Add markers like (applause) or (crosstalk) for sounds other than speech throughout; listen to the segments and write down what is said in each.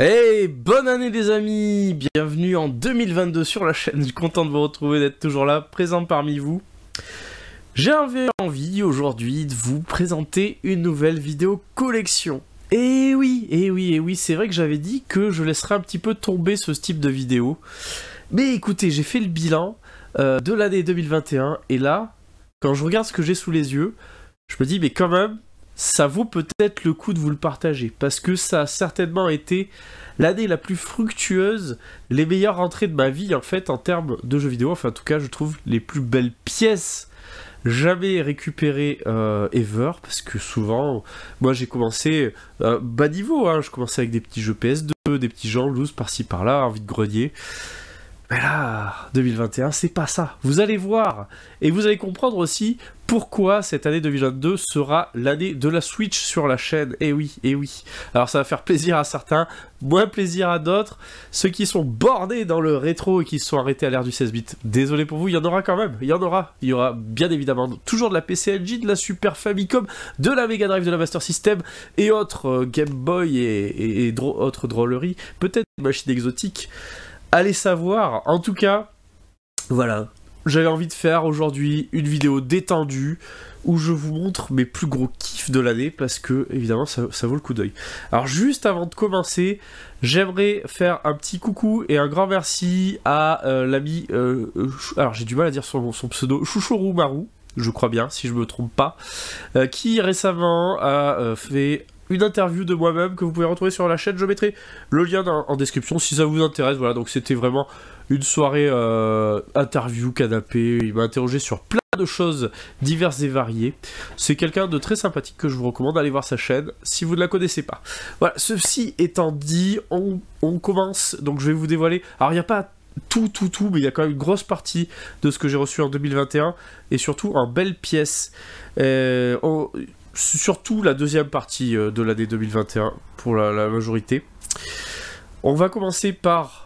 Hey, bonne année les amis Bienvenue en 2022 sur la chaîne, je suis content de vous retrouver, d'être toujours là, présent parmi vous. J'ai envie aujourd'hui de vous présenter une nouvelle vidéo collection. Et eh oui, et eh oui, et eh oui, c'est vrai que j'avais dit que je laisserais un petit peu tomber ce type de vidéo. Mais écoutez, j'ai fait le bilan euh, de l'année 2021, et là, quand je regarde ce que j'ai sous les yeux, je me dis, mais quand même, ça vaut peut-être le coup de vous le partager, parce que ça a certainement été l'année la plus fructueuse, les meilleures rentrées de ma vie en fait en termes de jeux vidéo, enfin en tout cas je trouve les plus belles pièces jamais récupérées euh, ever, parce que souvent, moi j'ai commencé euh, bas niveau, hein. je commençais avec des petits jeux PS2, des petits gens loose par-ci par-là, envie de grenier. Mais là, 2021, c'est pas ça. Vous allez voir. Et vous allez comprendre aussi pourquoi cette année 2022 sera l'année de la Switch sur la chaîne. Eh oui, eh oui. Alors ça va faire plaisir à certains, moins plaisir à d'autres. Ceux qui sont bornés dans le rétro et qui se sont arrêtés à l'ère du 16 bits, désolé pour vous, il y en aura quand même. Il y en aura. Il y aura bien évidemment toujours de la PCLG, de la Super Famicom, de la Mega Drive, de la Master System et autres euh, Game Boy et, autres drôleries. Peut-être des machines exotiques. Allez savoir. En tout cas, voilà j'avais envie de faire aujourd'hui une vidéo détendue où je vous montre mes plus gros kiffs de l'année parce que évidemment ça, vaut le coup d'œil. Alors juste avant de commencer, j'aimerais faire un petit coucou et un grand merci à euh, l'ami, euh, alors j'ai du mal à dire son, son pseudo, Chouchourou Marou, je crois bien si je me trompe pas, euh, qui récemment a fait une interview de moi-même que vous pouvez retrouver sur la chaîne. Je mettrai le lien en description si ça vous intéresse. Voilà, donc c'était vraiment une soirée euh, interview, canapé. Il m'a interrogé sur plein de choses diverses et variées. C'est quelqu'un de très sympathique que je vous recommande d'aller voir sa chaîne si vous ne la connaissez pas. Voilà, ceci étant dit, on, commence. Donc je vais vous dévoiler. Alors il n'y a pas tout, tout, tout, mais il y a quand même une grosse partie de ce que j'ai reçu en 2021 et surtout un belle pièce. Euh, surtout la deuxième partie euh, de l'année 2021 pour la majorité. On va commencer par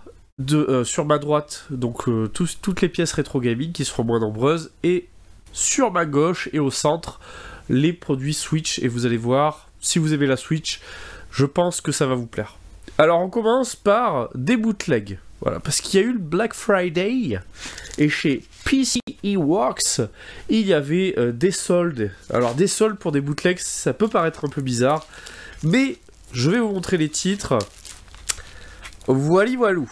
euh, sur ma droite, donc euh, toutes les pièces rétro gaming qui seront moins nombreuses, et sur ma gauche et au centre, les produits Switch. Et vous allez voir, si vous avez la Switch, je pense que ça va vous plaire. Alors on commence par des bootlegs. Voilà, parce qu'il y a eu le Black Friday et chez PCE Works, il y avait euh, des soldes. Alors des soldes pour des bootlegs, ça peut paraître un peu bizarre, mais je vais vous montrer les titres. Voili voilou.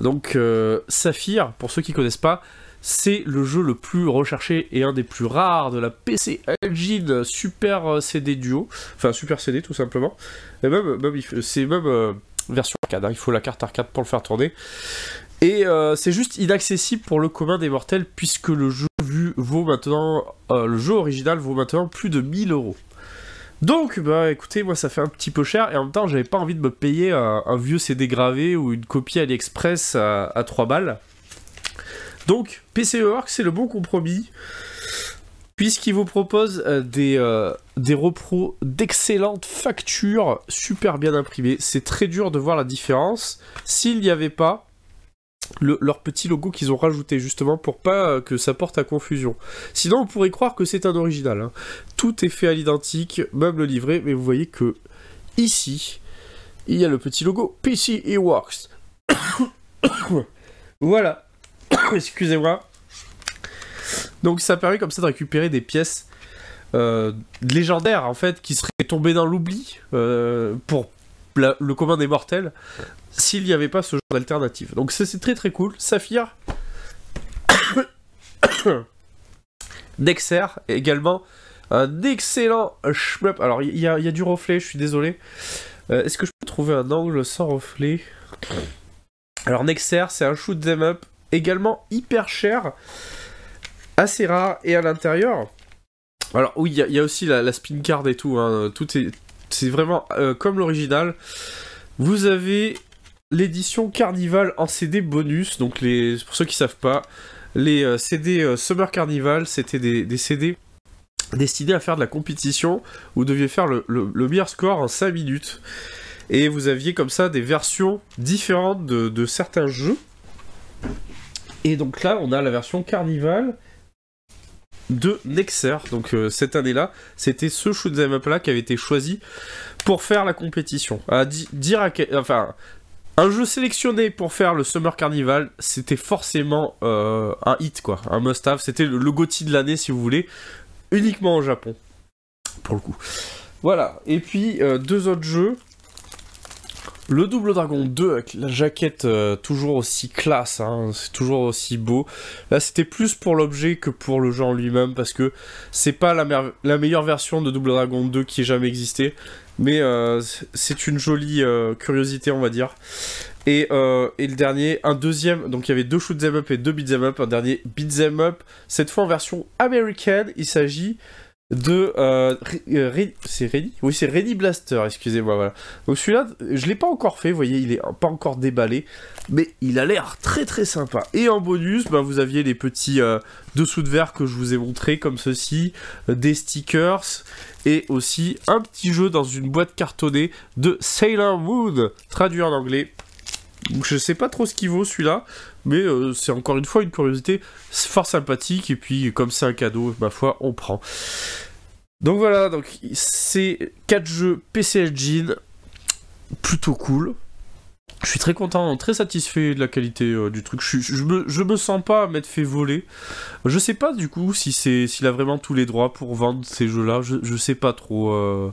Donc, euh, Saphir, pour ceux qui ne connaissent pas, c'est le jeu le plus recherché et un des plus rares de la PC Engine Super euh, CD Duo, enfin Super CD tout simplement. Et même, c'est même euh, version arcade, hein. il faut la carte arcade pour le faire tourner. Et c'est juste inaccessible pour le commun des mortels puisque le jeu vu vaut maintenant, le jeu original vaut maintenant plus de 1000 euros. Donc, bah écoutez, moi ça fait un petit peu cher et en même temps, j'avais pas envie de me payer un, vieux CD gravé ou une copie AliExpress à, à 3 balles. Donc, PCE Works, c'est le bon compromis puisqu'il vous propose euh, des, euh, des repros d'excellente facture, super bien imprimés. C'est très dur de voir la différence. S'il n'y avait pas, leur petit logo qu'ils ont rajouté justement pour pas euh, que ça porte à confusion. Sinon on pourrait croire que c'est un original. Hein. Tout est fait à l'identique, même le livret, mais vous voyez que ici, il y a le petit logo PC works. (coughs) voilà. (coughs) Excusez-moi. Donc ça permet comme ça de récupérer des pièces euh, légendaires en fait qui seraient tombées dans l'oubli euh, pour le commun des mortels s'il n'y avait pas ce genre d'alternative. Donc c'est très très cool. Saphir, Nexer. (coughs) également, un excellent shmup. Alors il y, a du reflet, je suis désolé. Euh, est-ce que je peux trouver un angle sans reflet Alors Nexer. c'est un shoot them up également hyper cher, assez rare et à l'intérieur. Alors oui, il y, a aussi la, spin card et tout, hein. tout est c'est vraiment euh, comme l'original. Vous avez l'édition Carnival en CD bonus. Donc les, pour ceux qui ne savent pas, les euh, CD euh, Summer Carnival, c'était des, CD destinés à faire de la compétition. Où vous deviez faire le, meilleur score en 5 minutes. Et vous aviez comme ça des versions différentes de, de certains jeux. Et donc là, on a la version Carnival de Nexer. Donc euh, cette année-là, c'était ce shoot'em up là qui avait été choisi pour faire la compétition. À dire enfin, un jeu sélectionné pour faire le Summer Carnival, c'était forcément euh, un hit quoi, un must-have. C'était le, le Gothi de l'année si vous voulez, uniquement au Japon pour le coup. Voilà. Et puis euh, deux autres jeux le Double Dragon 2 avec la jaquette euh, toujours aussi classe, hein, c'est toujours aussi beau. Là, c'était plus pour l'objet que pour le genre lui-même parce que c'est pas la, meilleure version de Double Dragon 2 qui ait jamais existé, mais euh, c'est une jolie euh, curiosité, on va dire. Et, et, le dernier, un deuxième, donc il y avait deux shoot them up et deux beat them up, un dernier beat them up, cette fois en version américaine, il s'agit de euh, euh, c'est Ready oui c'est Ready Blaster excusez-moi voilà donc celui-là je l'ai pas encore fait vous voyez il est pas encore déballé mais il a l'air très très sympa et en bonus ben, vous aviez les petits euh, dessous de verre que je vous ai montré comme ceci des stickers et aussi un petit jeu dans une boîte cartonnée de Sailor Moon traduit en anglais je sais pas trop ce qu'il vaut celui-là. Mais euh, c'est encore une fois une curiosité fort sympathique. Et puis, comme c'est un cadeau, ma foi, on prend. Donc voilà, donc c'est 4 jeux PC Jean, plutôt cool. Je suis très content, très satisfait de la qualité euh, du truc. Je, je, me, sens pas m'être fait voler. Je sais pas du coup si c'est s'il a vraiment tous les droits pour vendre ces jeux-là. Je, sais pas trop euh,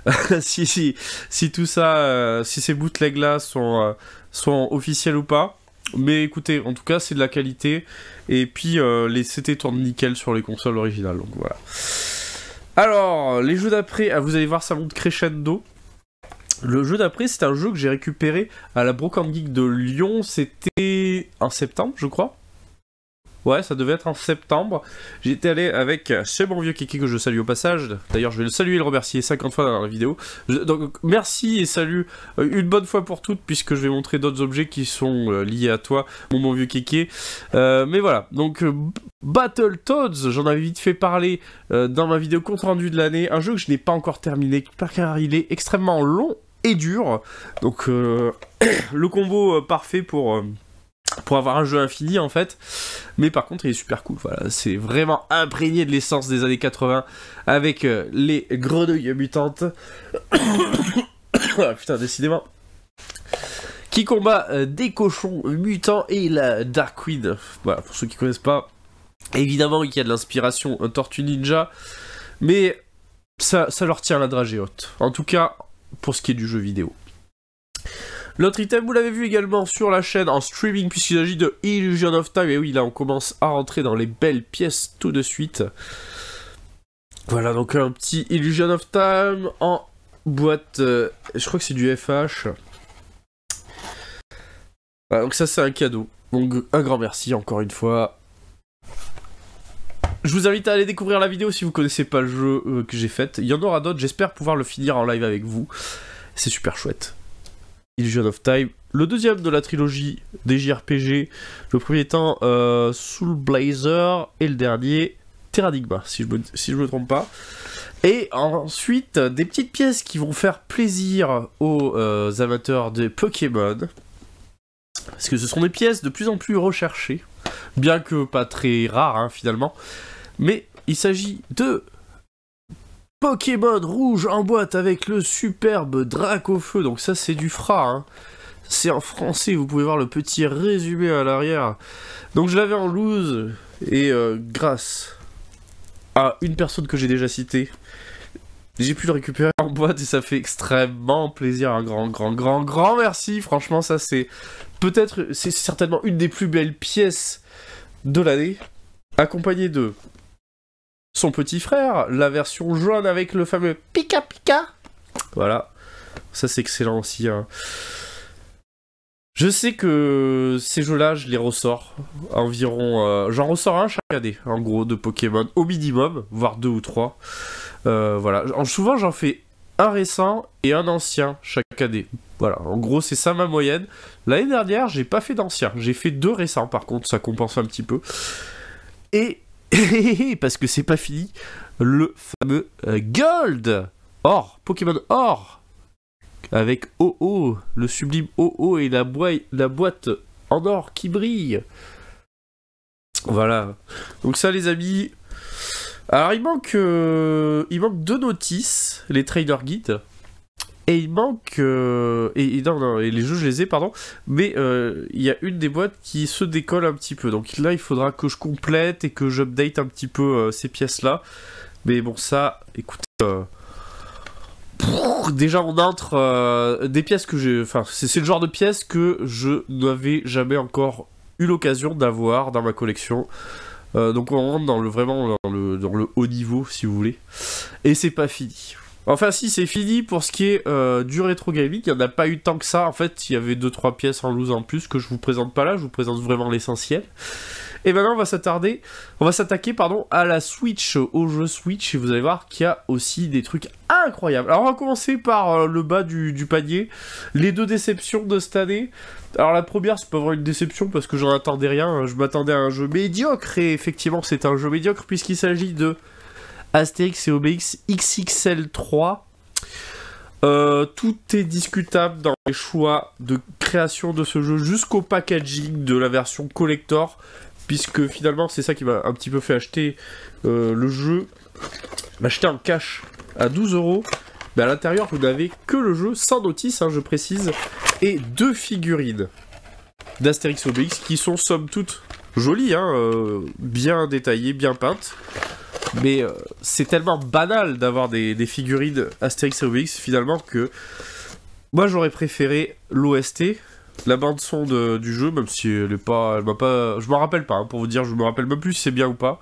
(laughs) si, si, tout ça, si ces bootlegs-là sont, sont officiels ou pas. Mais écoutez, en tout cas, c'est de la qualité. Et puis, euh, les CT tournent nickel sur les consoles originales. Donc voilà. Alors, les jeux d'après, ah, vous allez voir, ça monte crescendo. Le jeu d'après, c'est un jeu que j'ai récupéré à la Brocante Geek de Lyon. C'était en septembre, je crois. Ouais, ça devait être en septembre. J'étais allé avec ce bon vieux Kiki que je salue au passage. D'ailleurs, je vais le saluer et le remercier 50 fois dans la vidéo. donc, merci et salut euh, une bonne fois pour toutes, puisque je vais montrer d'autres objets qui sont euh, liés à toi, mon bon vieux Kiki. Euh, mais voilà, donc battle Battletoads, j'en avais vite fait parler dans ma vidéo compte rendu de l'année. Un jeu que je n'ai pas encore terminé, car il est extrêmement long et dur. Donc, (coughs) le combo parfait pour pour avoir un jeu infini en fait. Mais par contre, il est super cool. Voilà, c'est vraiment imprégné de l'essence des années 80 avec euh, les grenouilles mutantes. (coughs) Ah, putain, décidément. Qui combat euh, des cochons mutants et la Dark Queen. Voilà, pour ceux qui connaissent pas, évidemment, il y a de l'inspiration Tortue Ninja, mais ça, ça leur tient la dragée haute. En tout cas, pour ce qui est du jeu vidéo. L'autre item, vous l'avez vu également sur la chaîne en streaming, puisqu'il s'agit de Illusion of Time. Et oui, là, on commence à rentrer dans les belles pièces tout de suite. Voilà, donc un petit Illusion of Time en boîte... Euh, je crois que c'est du FH. donc ça, c'est un cadeau. Donc, un grand merci, encore une fois, je vous invite à aller découvrir la vidéo si vous connaissez pas le jeu euh, que j'ai fait. Il y en aura d'autres, j'espère pouvoir le finir en live avec vous. C'est super chouette. Illusion of Time. Le deuxième de la trilogie des JRPG, le premier étant euh, Soul Blazer et le dernier Terradigma, si je ne me, trompe pas. Et ensuite, des petites pièces qui vont faire plaisir aux euh, amateurs de Pokémon. Parce que ce sont des pièces de plus en plus recherchées, bien que pas très rares hein, finalement. Mais il s'agit de Pokémon rouge en boîte avec le superbe Dracofeu. Donc ça c'est du fra. Hein. C'est en français, vous pouvez voir le petit résumé à l'arrière. Donc je l'avais en loose et euh, grâce à une personne que j'ai déjà citée, j'ai pu le récupérer en boîte et ça fait extrêmement plaisir. Un grand, grand, grand, grand merci. Franchement, ça c'est peut-être, c'est certainement une des plus belles pièces de l'année, accompagnée de son petit frère, la version jaune avec le fameux Pika Pika. Voilà. Ça, c'est excellent aussi. Hein. Je sais que ces jeux-là, je les ressors environ. Euh, j'en ressors un chaque année, en gros, de Pokémon, au minimum, voire deux ou trois. Euh, voilà. Souvent, j'en fais un récent et un ancien chaque année. Voilà, en gros, c'est ça ma moyenne. L'année dernière, j'ai pas fait d'ancien. J'ai fait deux récents, par contre, ça compense un petit peu. Et (laughs) parce que c'est pas fini, le fameux euh, Gold Or, Pokémon Or Avec OO, le sublime OO et la, la boîte en or qui brille. Voilà. Donc ça les amis. Alors il manque, euh, il manque deux notices, les trader guides. Et il manque. Euh, et, non, les jeux, je les ai, pardon. Mais euh, il y a une des boîtes qui se décolle un petit peu. Donc là, il faudra que je complète et que j'update un petit peu euh, ces pièces-là. Mais bon, ça, écoutez. déjà, on entre des pièces que j'ai. Enfin, c'est le genre de pièces que je n'avais jamais encore eu l'occasion d'avoir dans ma collection. donc, on rentre dans le, vraiment dans le, dans le haut niveau, si vous voulez. Et c'est pas fini. Enfin si, c'est fini pour ce qui est euh, du rétro gaming, il n'y en a pas eu tant que ça, en fait il y avait 2-3 pièces en loose en plus que je vous présente pas là, je vous présente vraiment l'essentiel. Et maintenant on va s'attarder, on va s'attaquer pardon à la Switch, au jeu Switch, et vous allez voir qu'il y a aussi des trucs incroyables. Alors on va commencer par euh, le bas du, panier, les deux déceptions de cette année. Alors la première c'est pas vraiment une déception parce que j'en attendais rien, hein. je m'attendais à un jeu médiocre, et effectivement c'est un jeu médiocre puisqu'il s'agit de... Astérix et Obélix XXL3. Euh, tout est discutable dans les choix de création de ce jeu jusqu'au packaging de la version collector, puisque finalement c'est ça qui m'a un petit peu fait acheter euh, le jeu. acheté en cash à 12 euros, mais à l'intérieur vous n'avez que le jeu sans notice, hein, je précise, et deux figurines d'Astérix et Obélix qui sont somme toute jolies, hein, euh, bien détaillées, bien peintes. Mais euh, c'est tellement banal d'avoir des, figurines Astérix et Obélix finalement que moi j'aurais préféré l'OST, la bande son du jeu, même si elle est pas, je m'en rappelle pas. Hein, pour vous dire, je me rappelle même plus si c'est bien ou pas.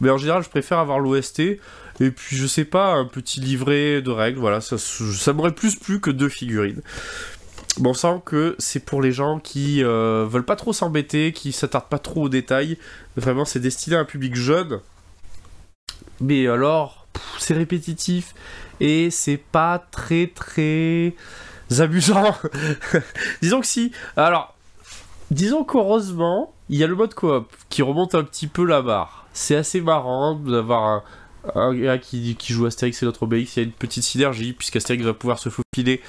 Mais en général, je préfère avoir l'OST. Et puis je sais pas, un petit livret de règles, voilà, ça, ça m'aurait plus plu que deux figurines. Bon, on que c'est pour les gens qui euh, veulent pas trop s'embêter, qui s'attardent pas trop aux détails. Vraiment, c'est destiné à un public jeune, mais alors, c'est répétitif et c'est pas très très amusant. (laughs) disons que si. Alors, disons qu'heureusement, il y a le mode coop qui remonte un petit peu la barre. C'est assez marrant hein, d'avoir un, gars qui, qui, joue Astérix et notre Obélix, il y a une petite synergie, puisqu'Astérix va pouvoir se faufiler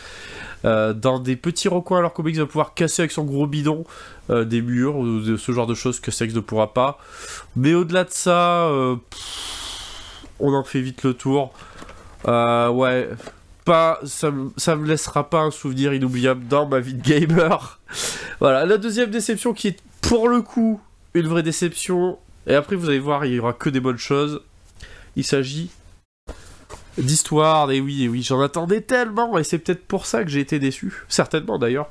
euh, dans des petits recoins, alors qu'Obélix va pouvoir casser avec son gros bidon euh, des murs, ou ce genre de choses que ne pourra pas. Mais au-delà de ça, euh, on en fait vite le tour. Euh, ouais, pas, ça, ne me laissera pas un souvenir inoubliable dans ma vie de gamer. (laughs) voilà, la deuxième déception qui est pour le coup une vraie déception. Et après, vous allez voir, il n'y aura que des bonnes choses. Il s'agit d'histoire, et oui, oui, j'en attendais tellement, et c'est peut-être pour ça que j'ai été déçu, certainement d'ailleurs.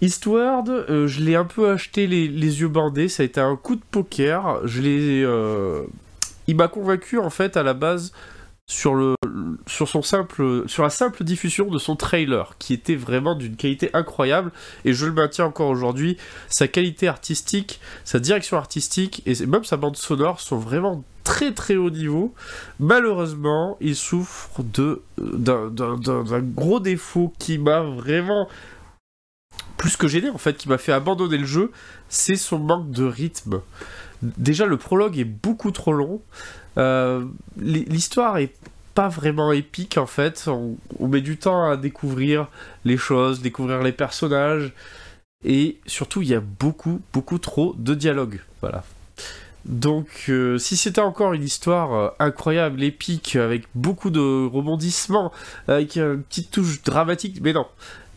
Histoire, euh, je l'ai un peu acheté les, yeux bandés, ça a été un coup de poker, je l'ai... Euh, il m'a convaincu en fait à la base sur, le, sur, son simple, sur la simple diffusion de son trailer, qui était vraiment d'une qualité incroyable, et je le maintiens encore aujourd'hui, sa qualité artistique, sa direction artistique, et même sa bande sonore sont vraiment très très haut niveau. Malheureusement, il souffre d'un gros défaut qui m'a vraiment plus que gêné, en fait, qui m'a fait abandonner le jeu, c'est son manque de rythme. Déjà, le prologue est beaucoup trop long. Euh, l'histoire est pas vraiment épique en fait. On, met du temps à découvrir les choses, découvrir les personnages. Et surtout, il y a beaucoup, beaucoup trop de dialogues. Voilà. Donc, euh, si c'était encore une histoire euh, incroyable, épique, avec beaucoup de rebondissements, avec une petite touche dramatique, mais non.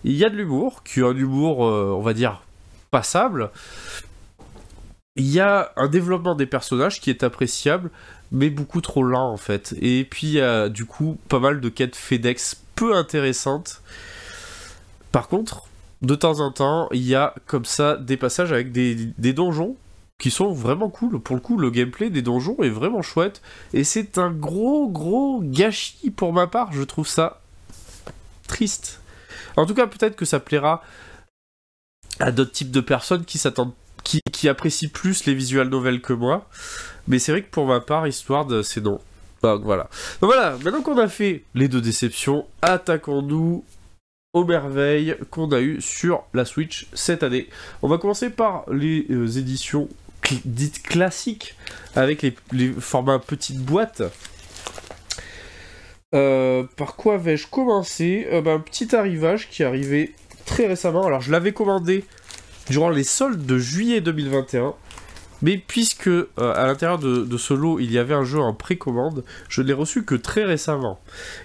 Il y a de l'humour, qui est un humour, on va dire, passable, il y a un développement des personnages qui est appréciable, mais beaucoup trop lent en fait. Et puis il y a du coup pas mal de quêtes FedEx peu intéressantes. Par contre, de temps en temps, il y a comme ça des passages avec des, donjons qui sont vraiment cool. Pour le coup, le gameplay des donjons est vraiment chouette. Et c'est un gros, gros gâchis pour ma part. Je trouve ça triste. En tout cas, peut-être que ça plaira à d'autres types de personnes qui s'attendent qui, apprécie plus les visuels nouvelles que moi. Mais c'est vrai que pour ma part, histoire de c'est non. Donc voilà. Donc voilà, maintenant qu'on a fait les deux déceptions, attaquons-nous aux merveilles qu'on a eues sur la Switch cette année. On va commencer par les euh, éditions dites classiques, avec les, formats petites boîtes. Euh, par quoi vais-je commencer euh, ben, Un petit arrivage qui est arrivé très récemment. Alors je l'avais commandé durant les soldes de juillet 2021. Mais puisque euh, à l'intérieur de, ce lot il y avait un jeu en précommande, je ne l'ai reçu que très récemment.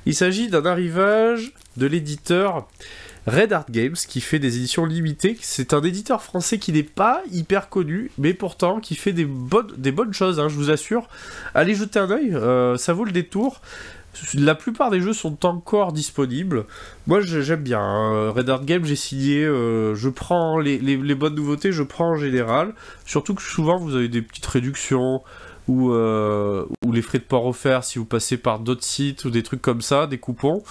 Il s'agit d'un arrivage de l'éditeur Red Art Games qui fait des éditions limitées. C'est un éditeur français qui n'est pas hyper connu, mais pourtant qui fait des bonnes, des bonnes choses, hein, je vous assure. Allez jeter un oeil, euh, ça vaut le détour. La plupart des jeux sont encore disponibles. Moi, j'aime bien. Hein. Red Game, j'ai signé. Euh, je prends les, bonnes nouveautés, je prends en général. Surtout que souvent, vous avez des petites réductions euh, ou, les frais de port offerts si vous passez par d'autres sites ou des trucs comme ça, des coupons.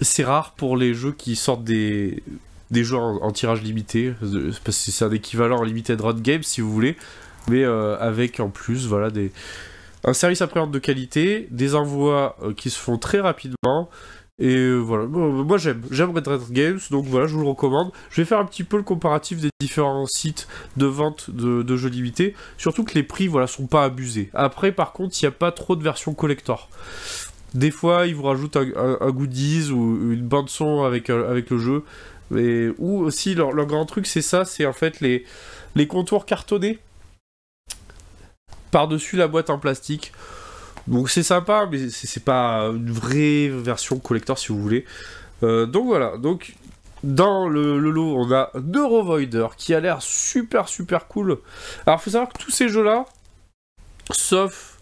C'est rare pour les jeux qui sortent des, des jeux en, tirage limité. Euh, c'est un équivalent en de run game, si vous voulez. Mais avec en plus, voilà, des un service après-vente de qualité, des envois euh, qui se font très rapidement. Et euh, voilà, euh, moi j'aime, j'aime Red Dead Games, donc voilà, je vous le recommande. Je vais faire un petit peu le comparatif des différents sites de vente de, jeux limités, surtout que les prix, voilà, sont pas abusés. Après, par contre, il n'y a pas trop de versions collector. Des fois, ils vous rajoutent un, goodies ou une bande son avec, avec le jeu. mais ou aussi, leur, grand truc, c'est ça, c'est en fait les, les contours cartonnés par-dessus la boîte en plastique. Donc c'est sympa, mais c'est pas une vraie version collector si vous voulez. Euh, donc voilà, donc dans le, lot, on a Neurovoider qui a l'air super super cool. Alors faut savoir que tous ces jeux-là, sauf,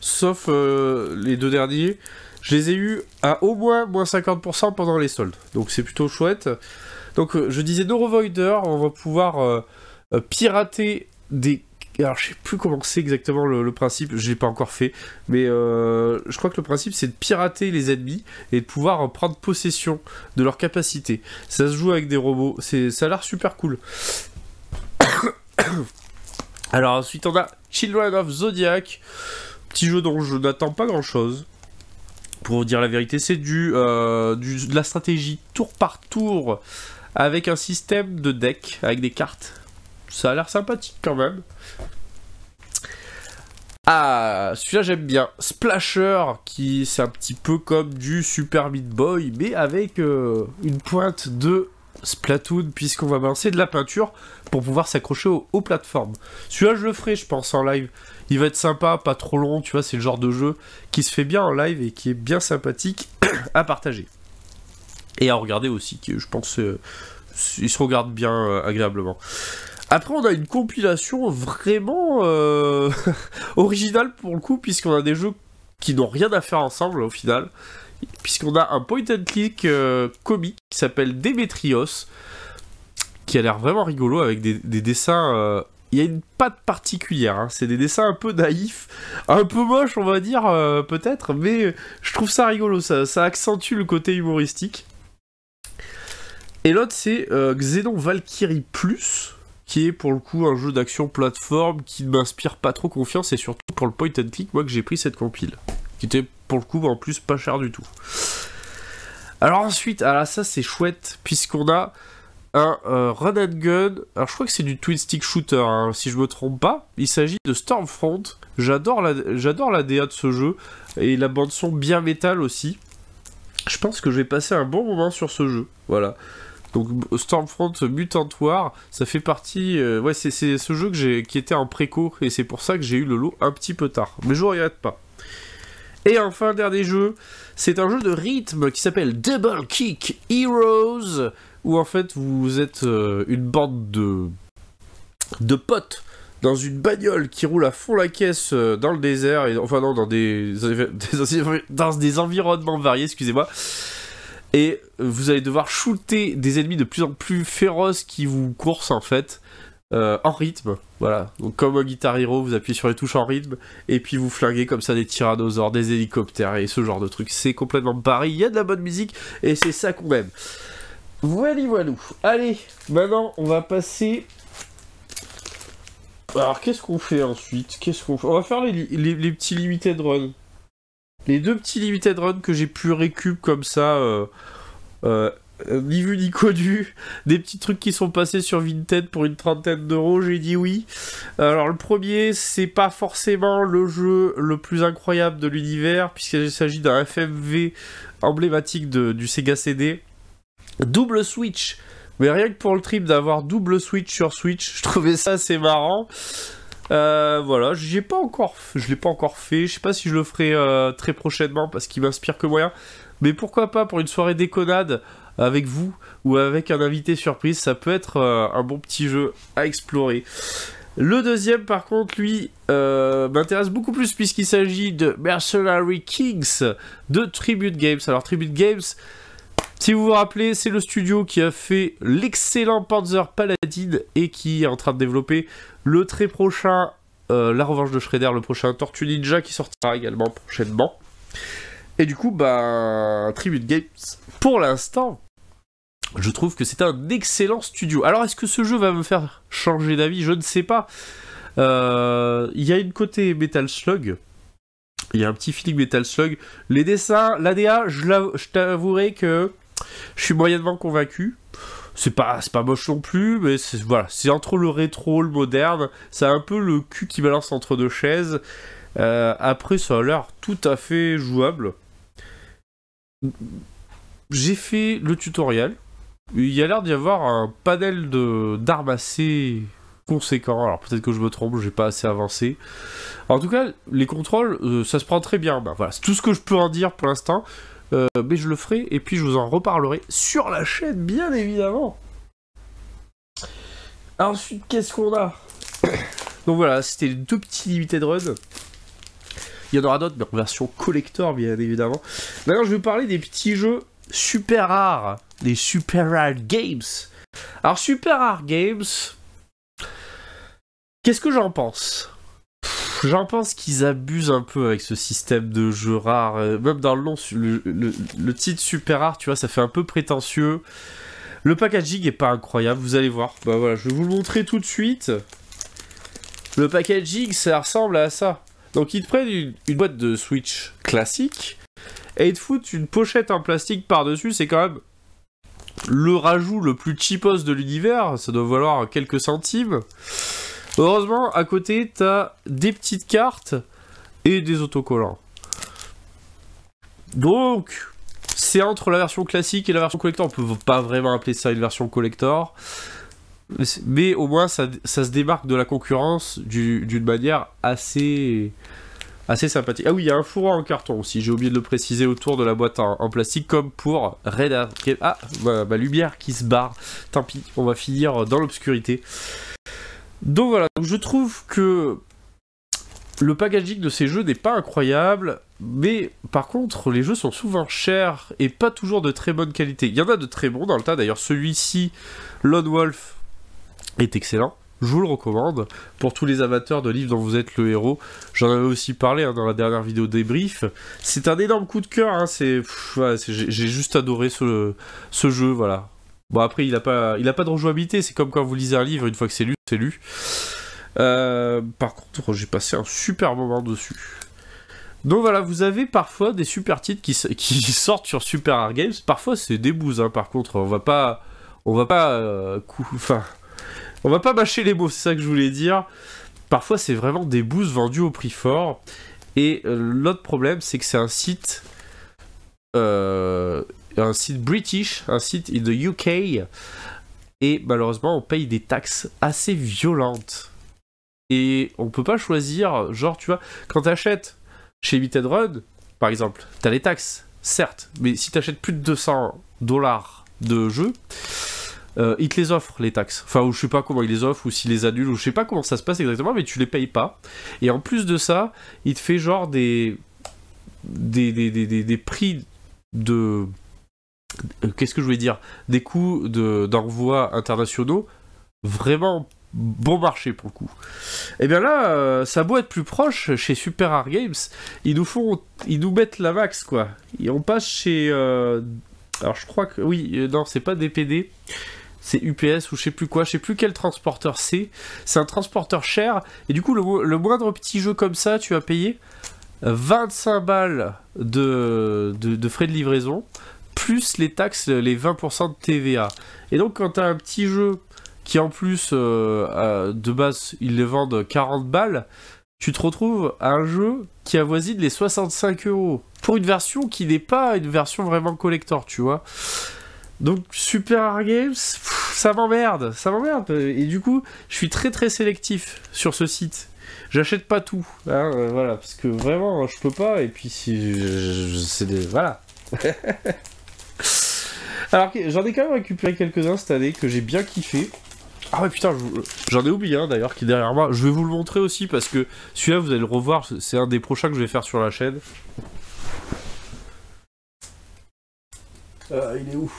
sauf euh, les deux derniers, je les ai eu à au moins moins 50% pendant les soldes. Donc c'est plutôt chouette. Donc euh, je disais Neurovoider, on va pouvoir pirater des et alors, je sais plus comment c'est exactement le, principe, je l'ai pas encore fait, mais euh, je crois que le principe c'est de pirater les ennemis et de pouvoir prendre possession de leurs capacités. Ça se joue avec des robots, c'est ça a l'air super cool. (coughs) alors ensuite on a Children of Zodiac, petit jeu dont je n'attends pas grand chose. Pour vous dire la vérité, c'est euh, du, de la stratégie tour par tour avec un système de deck avec des cartes ça a l'air sympathique quand même. Ah, celui-là j'aime bien. Splasher, qui c'est un petit peu comme du Super Meat Boy, mais avec euh, une pointe de Splatoon, puisqu'on va balancer de la peinture pour pouvoir s'accrocher aux, plateformes. Celui-là je le ferai, je pense, en live. Il va être sympa, pas trop long, tu vois, c'est le genre de jeu qui se fait bien en live et qui est bien sympathique (coughs) à partager. Et à regarder aussi, je pense, qu'il euh, se regarde bien euh, agréablement. Après, on a une compilation vraiment euh, (laughs) originale pour le coup, puisqu'on a des jeux qui n'ont rien à faire ensemble au final. Puisqu'on a un point and click euh, comique qui s'appelle Demetrios, qui a l'air vraiment rigolo avec des, dessins. Euh, il y a une patte particulière. Hein. C'est des dessins un peu naïfs, un peu moches, on va dire, peut-être, mais je trouve ça rigolo. Ça, ça accentue le côté humoristique. Et l'autre, c'est Xenon Valkyrie Plus qui est pour le coup un jeu d'action plateforme qui ne m'inspire pas trop confiance, et surtout pour le point and click, moi que j'ai pris cette compile, qui était pour le coup en plus pas cher du tout. Alors ensuite, ah, ça c'est chouette, puisqu'on a un euh, run and gun, alors je crois que c'est du twin stick shooter, hein, si je me trompe pas, il s'agit de Stormfront, j'adore la, la DA de ce jeu, et la bande son bien métal aussi, je pense que je vais passer un bon moment sur ce jeu, voilà. Donc Stormfront Mutant War, ça fait partie... Euh, ouais, c'est ce jeu qui était en préco, et c'est pour ça que j'ai eu le lot un petit peu tard. Mais je ne regrette pas. Et enfin, dernier jeu, c'est un jeu de rythme qui s'appelle Double Kick Heroes, où en fait vous êtes euh, une bande de, de potes dans une bagnole qui roule à fond la caisse euh, dans le désert, et, enfin non, des, (laughs) dans des environnements variés, excusez-moi. Et euh, vous allez devoir shooter des ennemis de plus en plus féroces qui vous coursent en fait. Euh, en rythme, voilà. Donc comme un Guitar Hero, vous appuyez sur les touches en rythme, et puis vous flinguez comme ça des tyrannosaures, des hélicoptères et ce genre de trucs. C'est complètement pareil, il y a de la bonne musique, et c'est ça qu'on aime. Voilà, voilà. Allez, maintenant on va passer... Alors qu'est-ce qu'on fait ensuite Qu'est-ce qu'on On va faire les, petits limited Runs les deux petits limited run que j'ai pu récup comme ça, euh, euh, ni vu ni connu, des petits trucs qui sont passés sur Vinted pour une trentaine d'euros, j'ai dit oui. Alors le premier, c'est pas forcément le jeu le plus incroyable de l'univers, puisqu'il s'agit d'un FMV emblématique du Sega CD. Double Switch mais rien que pour le trip d'avoir double Switch sur Switch, je trouvais ça assez marrant. Euh, voilà, j'ai pas encore, je l'ai pas encore fait. Je sais pas si je le ferai euh, très prochainement parce qu'il m'inspire que moyen. Mais pourquoi pas pour une soirée déconnade avec vous ou avec un invité surprise, ça peut être euh, un bon petit jeu à explorer. Le deuxième, par contre, lui, m'intéresse beaucoup plus puisqu'il s'agit de Mercenary Kings de Tribute Games. Alors, Tribute Games, si vous vous rappelez, c'est le studio qui a fait l'excellent Panzer Paladin et qui est en train de développer le très prochain euh, La Revanche de Shredder, le prochain Tortue Ninja qui sortira également prochainement. Et du coup, bah, ben, Tribute Games, pour l'instant, je trouve que c'est un excellent studio. Alors, est-ce que ce jeu va me faire changer d'avis Je ne sais pas. Euh, il y a une côté Metal Slug il y a un petit feeling Metal Slug. Les dessins, l'ADA, je t'avouerai que je suis moyennement convaincu. C'est pas, pas moche non plus, mais c'est entre le rétro, le moderne. C'est un peu le cul qui balance entre deux chaises. Euh, après, ça a l'air tout à fait jouable. J'ai fait le tutoriel. Il y a l'air d'y avoir un panel d'armes assez conséquent. Alors peut-être que je me trompe, j'ai pas assez avancé. en tout cas, les contrôles, euh, ça se prend très bien. Ben, voilà, c'est tout ce que je peux en dire pour l'instant. Euh, mais je le ferai et puis je vous en reparlerai sur la chaîne, bien évidemment. Ensuite, qu'est-ce qu'on a (coughs) Donc voilà, c'était deux petits limited run Il y en aura d'autres, mais en version collector, bien évidemment. D'ailleurs, je vais parler des petits jeux super rares, des super rare games. Alors, super rare games, Qu'est-ce que j'en pense J'en pense qu'ils abusent un peu avec ce système de jeu rare. Euh, même dans le long, le, titre super rare, tu vois, ça fait un peu prétentieux. Le packaging est pas incroyable, vous allez voir. Bah voilà, je vais vous le montrer tout de suite. Le packaging, ça ressemble à ça. Donc ils te prennent une, une boîte de Switch classique et ils te foutent une pochette en plastique par-dessus. C'est quand même le rajout le plus cheapos de l'univers, ça doit valoir quelques centimes. Heureusement, à côté, t'as des petites cartes et des autocollants. Donc, c'est entre la version classique et la version collector. On peut pas vraiment appeler ça une version collector. Mais au moins, ça, ça se démarque de la concurrence d'une manière assez, assez sympathique. Ah oui, il y a un fourreau en carton aussi, j'ai oublié de le préciser autour de la boîte en, plastique, comme pour Red Hat. Ah, ma, ma lumière qui se barre. Tant pis, on va finir dans l'obscurité. Donc voilà, je trouve que le packaging de ces jeux n'est pas incroyable, mais par contre, les jeux sont souvent chers et pas toujours de très bonne qualité. Il y en a de très bons dans le tas, d'ailleurs celui-ci, Lone Wolf, est excellent je vous le recommande. Pour tous les amateurs de livres dont vous êtes le héros, j'en avais aussi parlé hein, dans la dernière vidéo débrief. C'est un énorme coup de cœur, hein, c'est, j'ai juste adoré ce, jeu, voilà. Bon après il n'a pas, pas de rejouabilité, c'est comme quand vous lisez un livre, une fois que c'est lu, c'est lu. Euh, par contre j'ai passé un super moment dessus. Donc voilà, vous avez parfois des super titres qui, (laughs) qui sortent sur Super Hard Games. Parfois c'est des bouses, hein, par contre, on va pas... On va pas... Euh, enfin... On va pas mâcher les mots, c'est ça que je voulais dire. Parfois, c'est vraiment des boosts vendus au prix fort. Et euh, l'autre problème, c'est que c'est un site... Euh, un site british, un site de UK. Et malheureusement, on paye des taxes assez violentes. Et on peut pas choisir, genre, tu vois, quand t'achètes chez Limited Run, par exemple, t'as les taxes, certes, mais si achètes plus de 200 dollars de jeu, euh, il te les offre, les taxes. Enfin, je je sais pas comment il les offre, ou s'il les annule, ou je sais pas comment ça se passe exactement, mais tu les payes pas. Et en plus de ça, il te fait genre des. des, prix de. Euh, qu'est-ce que je voulais dire Des coûts d'envoi internationaux vraiment bon marché pour le coup. Et eh bien là, ça a être plus proche, chez Super Hard Games, ils nous font, ils nous mettent la max quoi. Et on passe chez, euh, alors je crois que oui, non c'est pas DPD, c'est UPS ou je sais plus quoi, je sais plus quel transporteur c'est. C'est un transporteur cher. Et du coup, le, moindre petit jeu comme ça, tu as payé 25 balles de, de, frais de livraison, plus les taxes, les 20% de TVA. Et donc, quand tu as un petit jeu qui, en plus, euh, de base, ils les vendent 40 balles, tu te retrouves à un jeu qui avoisine les 65 euros pour une version qui n'est pas une version vraiment collector, tu vois. Donc Super hard Games, ça m'emmerde, ça m'emmerde. Et du coup, je suis très très sélectif sur ce site. J'achète pas tout, hein, euh, voilà, parce que vraiment, hein, je peux pas. Et puis si, c'est des, voilà. (laughs) Alors j'en ai quand même récupéré quelques-uns cette année que j'ai bien kiffé. Ah ouais putain, j'en ai oublié un d'ailleurs qui est derrière moi. Je vais vous le montrer aussi parce que celui-là vous allez le revoir, c'est un des prochains que je vais faire sur la chaîne. Euh, il est où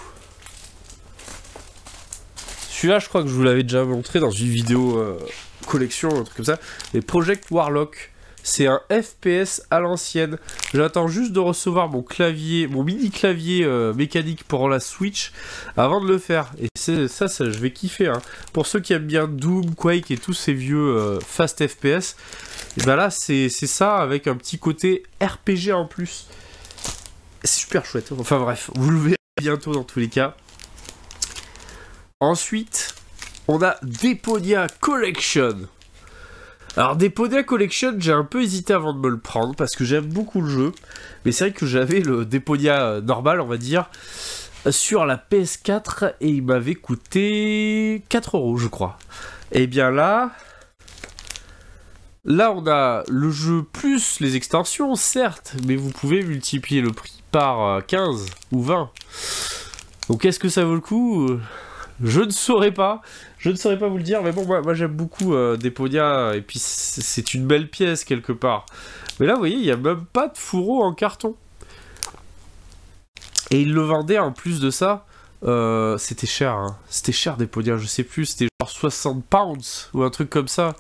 celui-là, je crois que je vous l'avais déjà montré dans une vidéo euh, collection, un truc comme ça. Les Project Warlock, c'est un FPS à l'ancienne. J'attends juste de recevoir mon clavier, mon mini clavier euh, mécanique pour la Switch avant de le faire. Et ça, je vais kiffer. Hein. Pour ceux qui aiment bien Doom, Quake et tous ces vieux euh, fast FPS, et ben là, c'est ça avec un petit côté RPG en plus. C'est super chouette. Enfin bref, vous le verrez bientôt dans tous les cas. Ensuite, on a Deponia Collection. Alors Deponia Collection, j'ai un peu hésité avant de me le prendre parce que j'aime beaucoup le jeu. Mais c'est vrai que j'avais le Deponia euh, normal, on va dire, sur la PS4 et il m'avait coûté 4 euros, je crois. Et eh bien là, là on a le jeu plus les extensions, certes, mais vous pouvez multiplier le prix par 15 euh, ou 20. Donc est-ce que ça vaut le coup euh je ne saurais pas. Je ne saurais pas vous le dire, mais bon, moi, j'aime beaucoup des euh, Deponia, et puis c'est une belle pièce quelque part. Mais là, vous voyez, il n'y a même pas de fourreau en carton. Et il le vendait en plus de ça. Euh, c'était cher, hein. c'était cher Deponia, je sais plus, c'était genre 60 pounds ou un truc comme ça.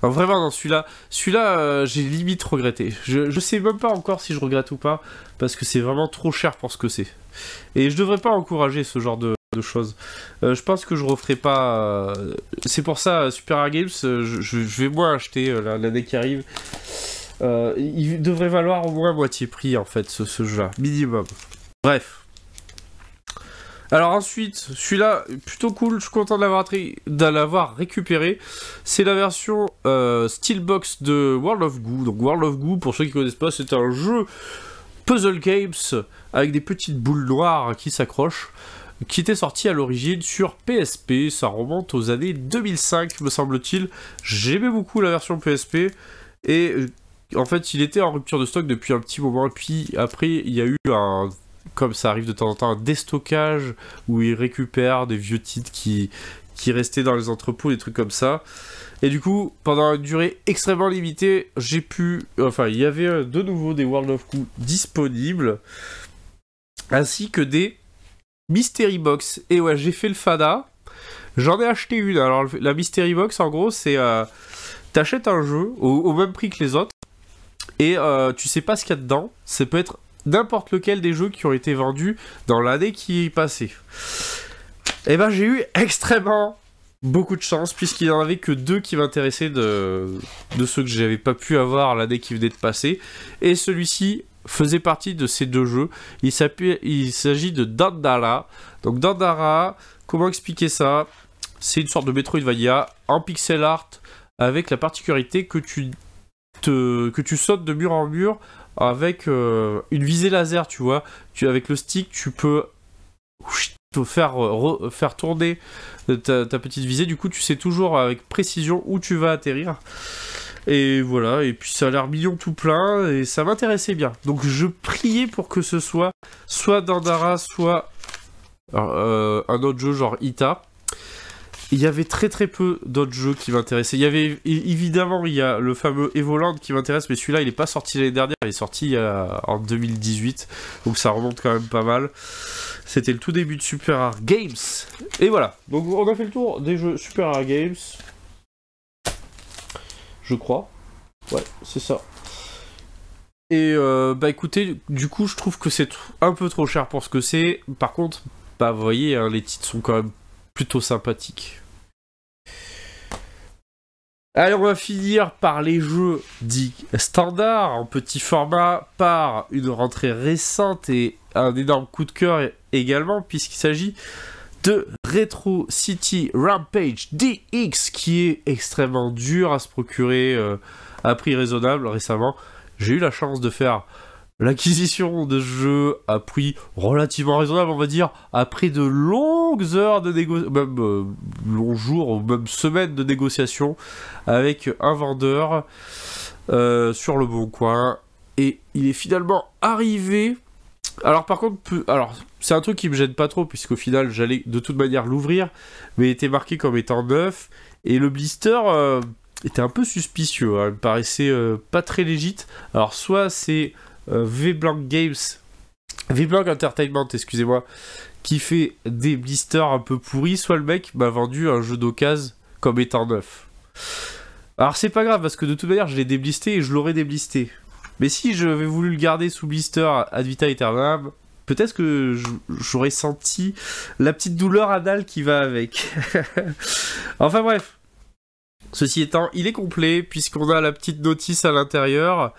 vraiment, celui-là, celui-là, euh, j'ai limite regretté. Je, je, sais même pas encore si je regrette ou pas, parce que c'est vraiment trop cher pour ce que c'est. Et je devrais pas encourager ce genre de, de choses. Euh, je pense que je referai pas. Euh, c'est pour ça, euh, Super Hard Games, je, vais moins acheter l'année qui arrive. il devrait valoir au moins moitié prix en fait, ce, jeu-là, minimum. Bref. Alors ensuite, celui-là, plutôt cool, je suis content de l'avoir récupéré. C'est la version euh, Steelbox de World of Goo. Donc World of Goo, pour ceux qui ne connaissent pas, c'est un jeu puzzle games avec des petites boules noires qui s'accrochent qui était sorti à l'origine sur PSP. Ça remonte aux années 2005, me semble-t-il. J'aimais beaucoup la version PSP. Et euh, en fait, il était en rupture de stock depuis un petit moment. Et puis après, il y a eu un comme ça arrive de temps en temps, un déstockage où ils récupèrent des vieux titres qui, qui restaient dans les entrepôts, des trucs comme ça. Et du coup, pendant une durée extrêmement limitée, j'ai pu. Enfin, il y avait euh, de nouveau des World of Coup disponibles, ainsi que des Mystery Box. Et ouais, j'ai fait le fada. J'en ai acheté une. Alors, la Mystery Box, en gros, c'est. Euh, t'achètes un jeu au, même prix que les autres. Et euh, tu sais pas ce qu'il y a dedans. Ça peut être n'importe lequel des jeux qui ont été vendus dans l'année qui est passée. Et eh ben, j'ai eu extrêmement beaucoup de chance, puisqu'il n'y en avait que deux qui m'intéressaient de, de ceux que j'avais pas pu avoir l'année qui venait de passer. Et celui-ci faisait partie de ces deux jeux. Il, s'agit de Dandara. Donc Dandara, comment expliquer ça C'est une sorte de Metroidvania en pixel art avec la particularité que tu, que tu sautes de mur en mur avec euh, une visée laser, tu vois. Tu, avec le stick, tu peux te faire, faire tourner euh, ta petite visée. Du coup, tu sais toujours avec précision où tu vas atterrir. Et voilà, et puis ça a l'air million tout plein, et ça m'intéressait bien. Donc je priais pour que ce soit soit Dandara, soit euh, un autre jeu genre Ita. Il y avait très très peu d'autres jeux qui m'intéressaient. Il y avait évidemment il y a le fameux Evoland qui m'intéresse, mais celui-là il n'est pas sorti l'année dernière, il est sorti euh, en 2018, donc ça remonte quand même pas mal. C'était le tout début de Super Hard Games. Et voilà, donc on a fait le tour des jeux Super Hard Games je crois. Ouais, c'est ça. Et euh, bah écoutez, du coup, je trouve que c'est un peu trop cher pour ce que c'est. Par contre, bah voyez, hein, les titres sont quand même plutôt sympathiques. Allez, on va finir par les jeux dits standards, en petit format, par une rentrée récente et un énorme coup de cœur également, puisqu'il s'agit de Retro City Rampage DX qui est extrêmement dur à se procurer euh, à prix raisonnable récemment. J'ai eu la chance de faire l'acquisition de jeu à prix relativement raisonnable, on va dire, après de longues heures de négociation, même euh, longs jours ou même semaines de négociation avec un vendeur euh, sur le bon coin. Et il est finalement arrivé. Alors par contre, alors c'est un truc qui me gêne pas trop, puisqu'au final, j'allais de toute manière l'ouvrir, mais il était marqué comme étant neuf. Et le blister euh, était un peu suspicieux, hein. il me paraissait euh, pas très légit. Alors, soit c'est v euh, VBlank Games, VBlank Entertainment, excusez-moi, qui fait des blisters un peu pourris, soit le mec m'a vendu un jeu d'occasion comme étant neuf. Alors, c'est pas grave, parce que de toute manière, je l'ai déblisté et je l'aurais déblisté. Mais si j'avais voulu le garder sous blister Advita Eternam peut-être que j'aurais senti la petite douleur anale qui va avec. (laughs) enfin bref. Ceci étant, il est complet puisqu'on a la petite notice à l'intérieur.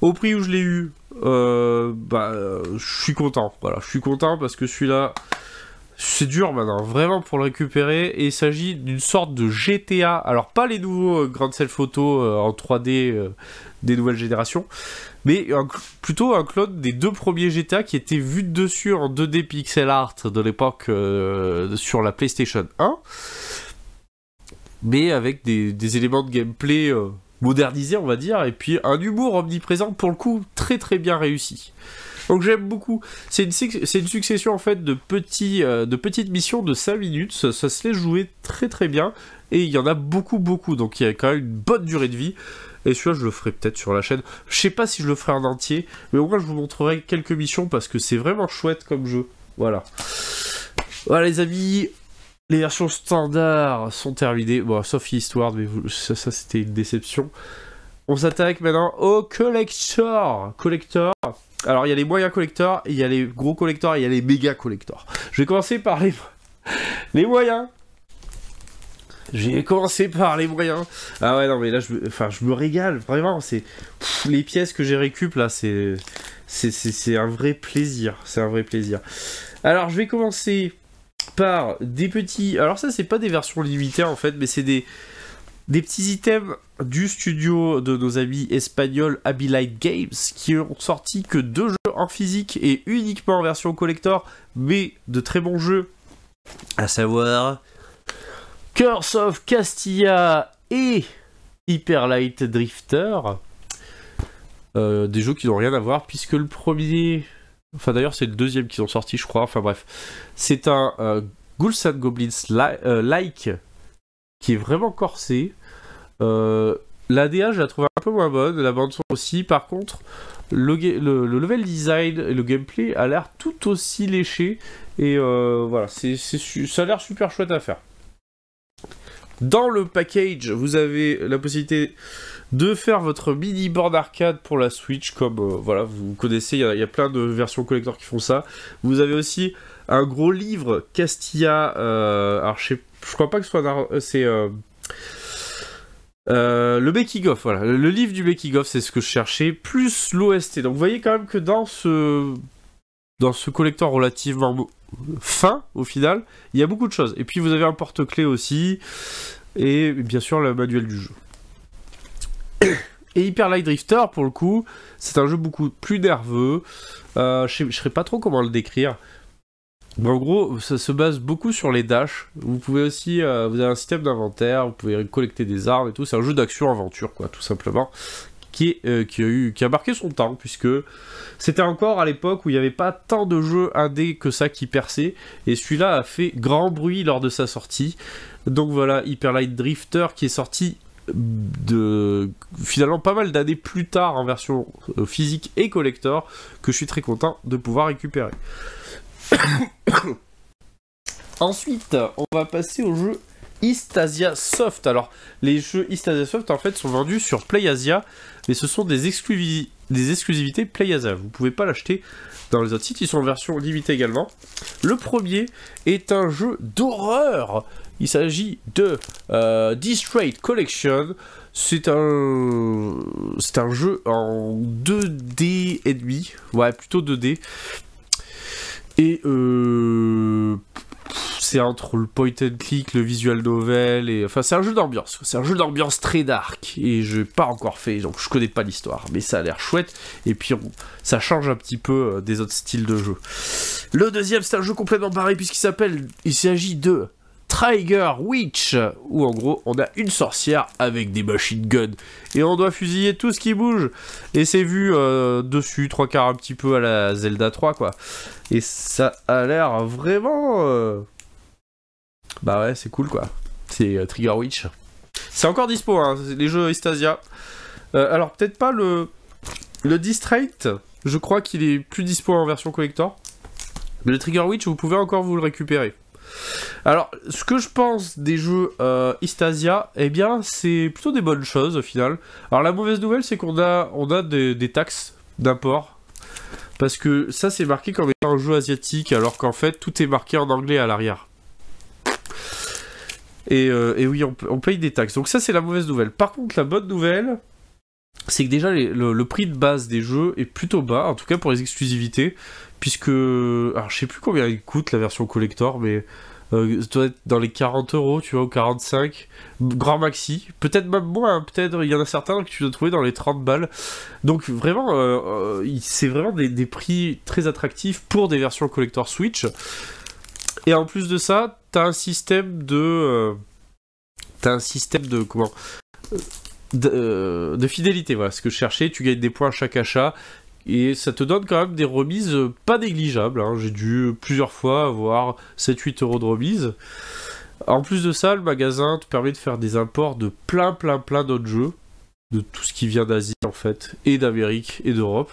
Au prix où je l'ai eu, euh, bah, euh, je suis content. Voilà, je suis content parce que celui-là, c'est dur maintenant, vraiment pour le récupérer. Et il s'agit d'une sorte de GTA. Alors pas les nouveaux euh, Grand Cell Photo euh, en 3D euh, des nouvelles générations, mais plutôt un clone des deux premiers GTA qui étaient vus dessus en 2D pixel art de l'époque sur la PlayStation 1, mais avec des éléments de gameplay modernisés, on va dire, et puis un humour omniprésent pour le coup très très bien réussi. Donc j'aime beaucoup. C'est une, succession en fait de, petits, euh, de petites missions de 5 minutes. Ça, se laisse jouer très très bien. Et il y en a beaucoup beaucoup. Donc il y a quand même une bonne durée de vie. Et celui-là, je le ferai peut-être sur la chaîne. Je sais pas si je le ferai en entier. Mais au moins, je vous montrerai quelques missions parce que c'est vraiment chouette comme jeu. Voilà. Voilà les amis. Les versions standards sont terminées. Bon, sauf Histoire, mais ça c'était une déception. On s'attaque maintenant au Collector. Collector. Alors il y a les moyens collecteurs, il y a les gros collecteurs, il y a les méga collecteurs. Je vais commencer par les, (laughs) les moyens. J'ai commencé par les moyens. Ah ouais, non, mais là, je, enfin, je me régale, vraiment. C'est les pièces que j'ai récup là, c'est c'est un vrai plaisir. C'est un vrai plaisir. Alors, je vais commencer par des petits. Alors ça, c'est pas des versions limitées en fait, mais c'est des des petits items du studio de nos amis espagnols Abilite Games qui ont sorti que deux jeux en physique et uniquement en version collector, mais de très bons jeux, à savoir Curse of Castilla et Hyperlight Drifter. Euh, des jeux qui n'ont rien à voir puisque le premier, enfin d'ailleurs c'est le deuxième qu'ils ont sorti je crois, enfin bref, c'est un euh, Ghouls and Goblins euh, like qui est vraiment corsé. Euh, la DA, je la trouve un peu moins bonne, la bande son aussi. Par contre, le, le, level design et le gameplay a l'air tout aussi léché. Et euh, voilà, c'est ça a l'air super chouette à faire. Dans le package, vous avez la possibilité de faire votre mini board arcade pour la Switch, comme euh, voilà, vous connaissez, il y, a plein de versions collector qui font ça. Vous avez aussi un gros livre Castilla, euh, je crois pas que ce soit euh, c'est euh, euh, le Making of, voilà. Le livre du Becky of, c'est ce que je cherchais, plus l'OST. Donc vous voyez quand même que dans ce dans ce collector relativement fin au final, il y a beaucoup de choses. Et puis vous avez un porte-clé aussi, et bien sûr le manuel du jeu. Et Hyper Light Drifter, pour le coup, c'est un jeu beaucoup plus nerveux. je ne sais pas trop comment le décrire en gros, ça se base beaucoup sur les dash. Vous pouvez aussi, euh, vous avez un système d'inventaire, vous pouvez collecter des armes et tout. C'est un jeu d'action-aventure, quoi, tout simplement. Qui, euh, a eu, qui a marqué son temps, puisque c'était encore à l'époque où il n'y avait pas tant de jeux indés que ça qui perçaient, et celui-là a fait grand bruit lors de sa sortie. Donc voilà, Hyperlight Drifter qui est sorti de finalement pas mal d'années plus tard en version euh, physique et collector, que je suis très content de pouvoir récupérer. (coughs) Ensuite, on va passer au jeu East Soft. Alors, les jeux East Soft, en fait, sont vendus sur Play Asia, mais ce sont des, exclusivités des exclusivités PlayAsia. Vous ne pouvez pas l'acheter dans les autres sites, ils sont en version limitée également. Le premier est un jeu d'horreur. Il s'agit de euh, Collection. C'est un... C'est un jeu en 2D et demi. Ouais, plutôt 2D. Et euh, c'est entre le point and click, le visual novel, et enfin c'est un jeu d'ambiance. C'est un jeu d'ambiance très dark et je n'ai pas encore fait, donc je connais pas l'histoire, mais ça a l'air chouette. Et puis ça change un petit peu euh, des autres styles de jeu. Le deuxième, c'est un jeu complètement pareil puisqu'il s'appelle, il s'agit de Trigger Witch, où en gros on a une sorcière avec des machine guns et on doit fusiller tout ce qui bouge. Et c'est vu euh, dessus, trois quarts un petit peu à la Zelda 3 quoi. Et ça a l'air vraiment. Euh, bah ouais, c'est cool quoi. C'est euh, Trigger Witch. C'est encore dispo, hein, les jeux Estasia. alors peut-être pas le. Le District, je crois qu'il est plus dispo en version collector. Mais Le Trigger Witch, vous pouvez encore vous le récupérer. Alors, ce que je pense des jeux East euh, Asia, eh bien, c'est plutôt des bonnes choses au final. Alors, la mauvaise nouvelle, c'est qu'on a, on a des, taxes d'import. Parce que ça, c'est marqué comme étant un jeu asiatique, alors qu'en fait, tout est marqué en anglais à l'arrière. Et, euh, oui, on, on, paye des taxes. Donc ça, c'est la mauvaise nouvelle. Par contre, la bonne nouvelle, c'est que déjà le, prix de base des jeux est plutôt bas, en tout cas pour les exclusivités, puisque alors je sais plus combien il coûte la version collector, mais euh, ça doit être dans les 40 euros, tu vois, ou 45, grand maxi, peut-être même moins, hein, peut-être il y en a certains que tu dois trouver dans les 30 balles. Donc vraiment, euh, euh, c'est vraiment des, prix très attractifs pour des versions collector Switch. Et en plus de ça, t'as un système de. t'as un système de. Comment de, euh, de, fidélité, voilà ce que je cherchais. Tu gagnes des points à chaque achat et ça te donne quand même des remises pas négligeables. Hein. J'ai dû plusieurs fois avoir 7-8 euros de remise. En plus de ça, le magasin te permet de faire des imports de plein, plein, plein d'autres jeux. De tout ce qui vient d'Asie en fait, et d'Amérique et d'Europe.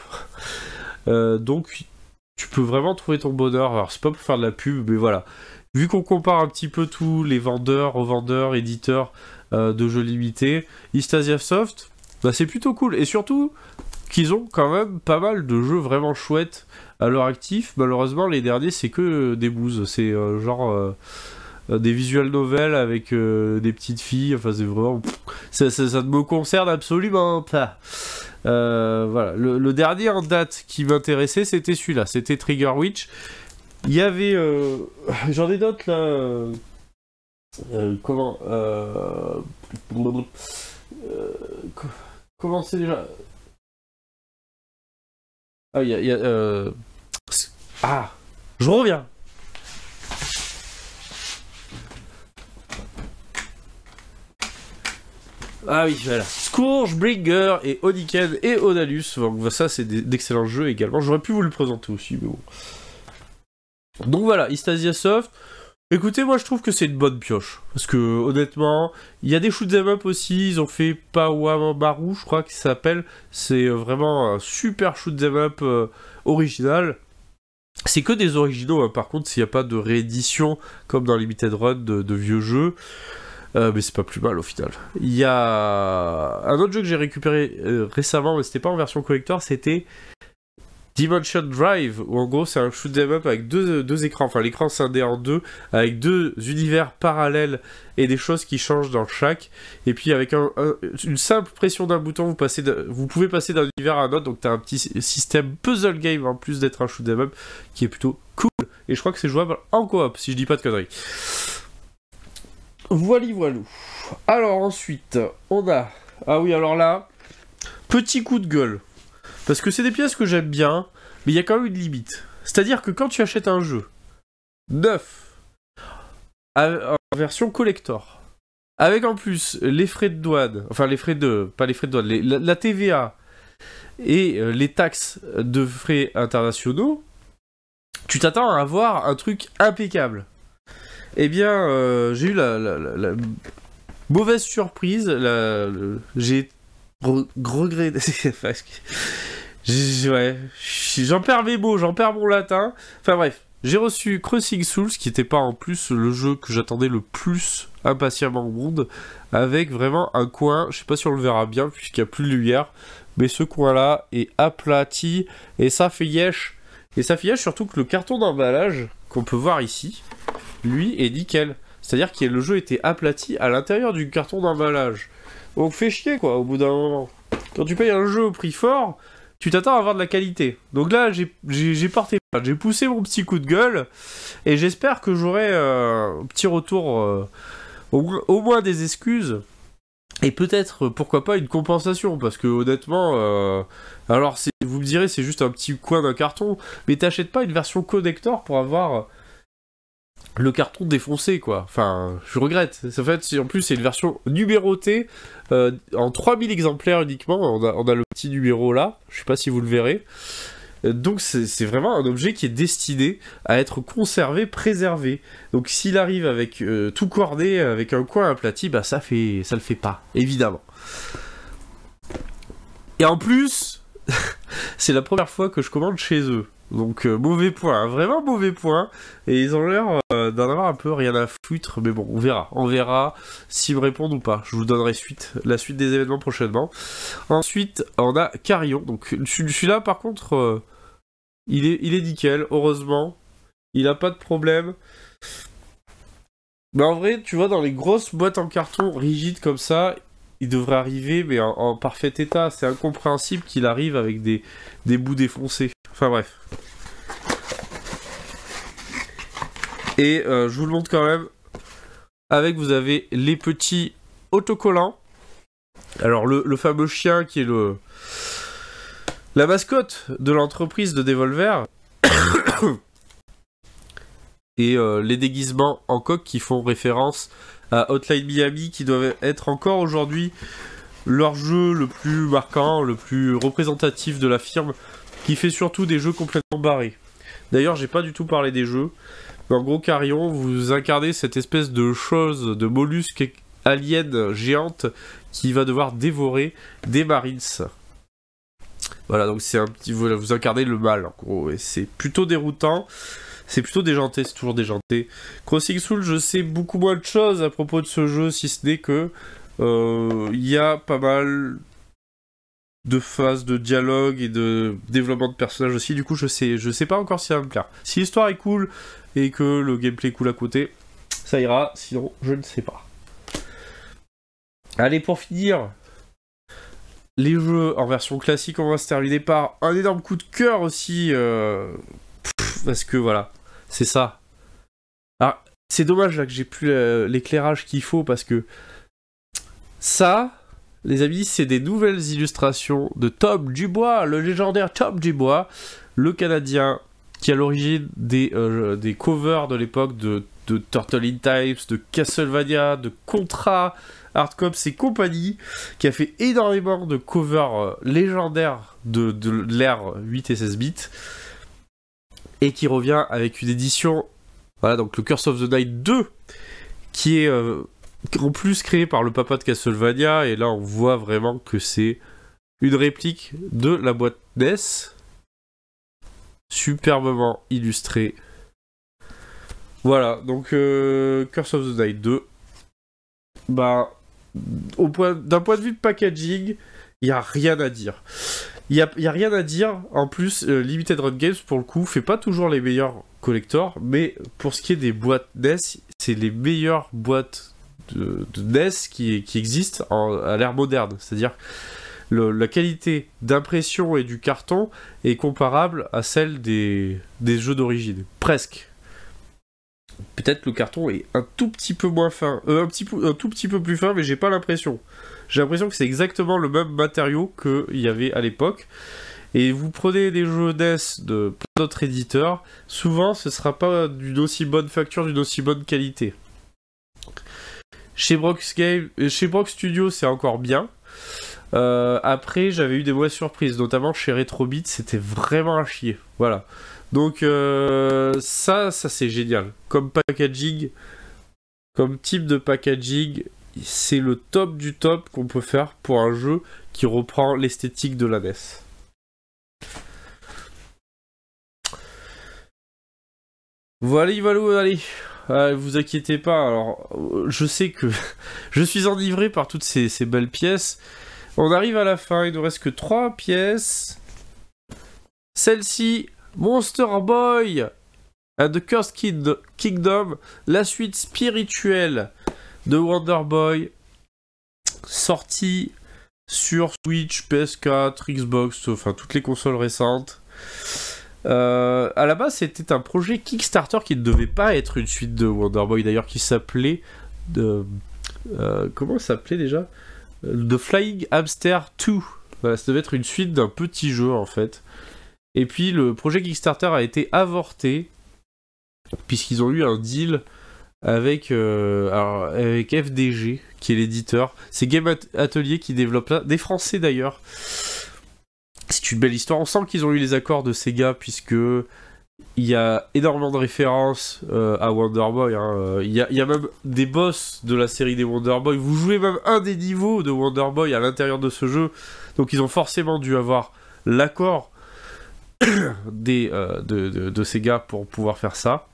Euh, donc tu peux vraiment trouver ton bonheur. Alors c'est pas pour faire de la pub, mais voilà. Vu qu'on compare un petit peu tous les vendeurs, revendeurs, éditeurs euh, de jeux limités. Istasia Soft, bah, c'est plutôt cool. Et surtout qu'ils ont quand même pas mal de jeux vraiment chouettes à leur actif. Malheureusement, les derniers, c'est que des bouses. C'est euh, genre euh, des visuels novels avec des petites filles. Enfin, c'est vraiment... Ça, ça, me concerne absolument pas. voilà. Le, le, dernier en date qui m'intéressait, c'était celui-là. C'était Trigger Witch. Il y avait... J'en ai d'autres, là... Euh, comment euh, euh, comment c'est déjà ah il ah je reviens Ah oui, voilà. Scourge, Brigger, et Oniken et Odalus. Donc bah, ça, c'est d'excellents jeux également. J'aurais pu vous le présenter aussi, mais bon. Donc voilà, Istasia Soft. Écoutez, moi je trouve que c'est une bonne pioche. Parce que honnêtement, il y a des shoot'em up aussi, ils ont fait Pawamaru, je crois qu'il s'appelle. C'est vraiment un super shoot'em up euh, original. C'est que des originaux, hein. par contre, s'il n'y a pas de réédition comme dans Limited Run de, vieux jeux. Euh, mais c'est pas plus mal au final. Il y a un autre jeu que j'ai récupéré euh, récemment, mais c'était pas en version collector, c'était Dimension Drive, où en gros c'est un shoot'em up avec deux, écrans, enfin l'écran scindé en deux, avec deux univers parallèles et des choses qui changent dans chaque. Et puis avec une simple pression d'un bouton, vous, passez vous pouvez passer d'un univers à un autre, donc tu as un petit système puzzle game en plus d'être un shoot'em up qui est plutôt cool. Et je crois que c'est jouable en coop, si je dis pas de conneries. Voili voilou. Alors ensuite, on a... Ah oui, alors là, petit coup de gueule. Parce que c'est des pièces que j'aime bien, mais il y a quand même une limite. C'est-à-dire que quand tu achètes un jeu neuf en version collector, avec en plus les frais de douane, enfin les frais de, pas les frais de douane, la, TVA et euh, les taxes de frais internationaux, tu t'attends à avoir un truc impeccable. Eh bien, euh, j'ai eu la, la, la mauvaise surprise, j'ai regret. (laughs) ouais, j'en perds mes mots, j'en perds mon latin. Enfin bref, j'ai reçu Crossing Souls, qui n'était pas en plus le jeu que j'attendais le plus impatiemment au monde, avec vraiment un coin, je sais pas si on le verra bien puisqu'il n'y a plus de lumière, mais ce coin-là est aplati et ça fait yesh. Et ça fait yesh surtout que le carton d'emballage qu'on peut voir ici, lui, est nickel. C'est-à-dire que le jeu était aplati à l'intérieur du carton d'emballage. Donc fais chier, quoi, au bout d'un moment. Quand tu payes un jeu au prix fort, tu t'attends à avoir de la qualité. Donc là, j'ai porté, j'ai poussé mon petit coup de gueule, et j'espère que j'aurai euh, un petit retour, euh, au, moins des excuses, et peut-être, euh, pourquoi pas, une compensation, parce que honnêtement, alors vous me direz, c'est juste un petit coin d'un carton, mais t'achètes pas une version connector pour avoir le carton défoncé, quoi. Enfin, je regrette. En fait, en plus, c'est une version numérotée euh, en 3000 exemplaires uniquement. On a, le petit numéro là. Je sais pas si vous le verrez. Euh, donc c'est vraiment un objet qui est destiné à être conservé, préservé. Donc s'il arrive avec euh, tout cordé, avec un coin aplati, bah ça fait ça le fait pas, évidemment. Et en plus, (laughs) c'est la première fois que je commande chez eux. Donc euh, mauvais point, hein, vraiment mauvais point. Et ils ont l'air euh, d'en avoir un peu rien à foutre, mais bon, on verra. On verra s'ils me répondent ou pas. Je vous donnerai suite, la suite des événements prochainement. Ensuite, on a Carillon. Donc celui-là, par contre, euh, il, est, nickel, heureusement. Il n'a pas de problème. Mais en vrai, tu vois, dans les grosses boîtes en carton rigides comme ça, il devrait arriver, mais en, parfait état. C'est incompréhensible qu'il arrive avec des bouts défoncés. Enfin bref. Et euh, je vous le montre quand même. Avec, vous avez les petits autocollants. Alors, le, fameux chien qui est le la mascotte de l'entreprise de Devolver. (coughs) et euh, les déguisements en coque qui font référence à Hotline Miami, qui doivent être encore aujourd'hui leur jeu le plus marquant, le plus représentatif de la firme qui fait surtout des jeux complètement barrés. D'ailleurs, j'ai pas du tout parlé des jeux. Mais en gros, Carillon, vous incarnez cette espèce de chose, de mollusque alien géante qui va devoir dévorer des Marines. Voilà, donc c'est un petit. vous incarnez le mal, en gros, et c'est plutôt déroutant. C'est plutôt déjanté, c'est toujours déjanté. Crossing Soul, je sais beaucoup moins de choses à propos de ce jeu, si ce n'est que euh, il y a pas mal de phase de dialogue et de développement de personnages aussi. Du coup, je sais, je sais pas encore si ça va me plaire. Si l'histoire est cool et que le gameplay est cool à côté, ça ira. Sinon, je ne sais pas. Allez, pour finir, les jeux en version classique, on va se terminer par un énorme coup de cœur aussi. Euh, parce que voilà, c'est ça. Alors, ah, c'est dommage là que j'ai plus euh, l'éclairage qu'il faut parce que ça, les amis, c'est des nouvelles illustrations de Tom Dubois, le légendaire Tom Dubois, le Canadien qui a l'origine des, euh, des covers de l'époque de, de, Turtle in Times, de Castlevania, de Contra, Hardcops et compagnie, qui a fait énormément de covers euh, légendaires de, l'ère 8 et 16 bits, et qui revient avec une édition, voilà, donc le Curse of the Night 2, qui est euh, en plus créé par le papa de Castlevania, et là on voit vraiment que c'est une réplique de la boîte NES, superbement illustrée. Voilà, donc euh, Curse of the Night 2, bah, ben, au point, d'un point de vue de packaging, il n'y a rien à dire. Il n'y a, a, rien à dire. En plus, euh, Limited Run Games, pour le coup, fait pas toujours les meilleurs collectors, mais pour ce qui est des boîtes NES, c'est les meilleures boîtes de, NES qui, existe à l'ère moderne. C'est-à-dire la qualité d'impression et du carton est comparable à celle des, jeux d'origine. Presque. Peut-être le carton est un tout petit peu moins fin, euh, un, tout petit peu plus fin, mais j'ai pas l'impression. J'ai l'impression que c'est exactement le même matériau qu'il y avait à l'époque. Et vous prenez des jeux NES de d'autres éditeurs, souvent ce sera pas d'une aussi bonne facture, d'une aussi bonne qualité. Chez Brox, euh, Brock Studio, c'est encore bien. Euh, après, j'avais eu des mauvaises surprises, notamment chez Retrobit, c'était vraiment un chier. Voilà. Donc, euh, ça, ça c'est génial. Comme packaging, comme type de packaging, c'est le top du top qu'on peut faire pour un jeu qui reprend l'esthétique de la NES. Voilà, voilà, allez. Ah, vous inquiétez pas, alors euh, je sais que (laughs) je suis enivré par toutes ces, belles pièces. On arrive à la fin, il nous reste que 3 pièces. Celle-ci, Monster Boy à the Cursed Kingdom, la suite spirituelle de Wonder Boy, sortie sur Switch, PS4, Xbox, enfin toutes les consoles récentes. Euh, à la base, c'était un projet Kickstarter qui ne devait pas être une suite de Wonder Boy d'ailleurs, qui s'appelait. Euh, comment s'appelait déjà euh, The Flying Hamster 2. Bah, ça devait être une suite d'un petit jeu en fait. Et puis le projet Kickstarter a été avorté, puisqu'ils ont eu un deal avec, avec FDG, qui est l'éditeur. C'est Game Atelier qui développe ça, des Français d'ailleurs c'est une belle histoire. On sent qu'ils ont eu les accords de Sega, puisque il y a énormément de références euh, à Wonder Boy. Hein. Il, y a, même des boss de la série des Wonder Boy. Vous jouez même un des niveaux de Wonder Boy à l'intérieur de ce jeu. Donc ils ont forcément dû avoir l'accord (coughs) euh, de, de, Sega pour pouvoir faire ça.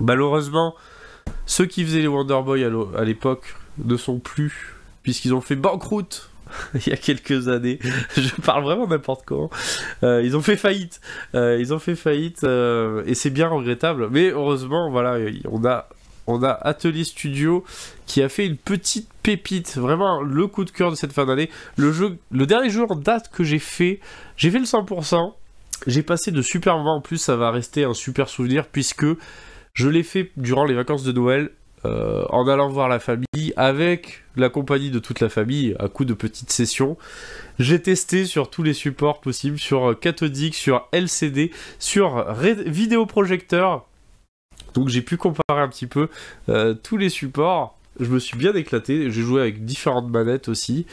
Malheureusement, ceux qui faisaient les Wonder Boy à l'époque ne sont plus, puisqu'ils ont fait banqueroute (laughs) il y a quelques années. (laughs) Je parle vraiment n'importe quoi. Hein. Euh, ils ont fait faillite. Euh, ils ont fait faillite euh, et c'est bien regrettable. Mais heureusement, voilà, on a, on a Atelier Studio qui a fait une petite pépite. Vraiment le coup de cœur de cette fin d'année. Le, le dernier jour date que j'ai fait, j'ai fait le 100%. J'ai passé de super moments en plus, ça va rester un super souvenir puisque je l'ai fait durant les vacances de Noël euh, en allant voir la famille avec la compagnie de toute la famille à coup de petites sessions. J'ai testé sur tous les supports possibles, sur euh, cathodique, sur LCD, sur vidéoprojecteur. Donc j'ai pu comparer un petit peu euh, tous les supports. Je me suis bien éclaté. J'ai joué avec différentes manettes aussi.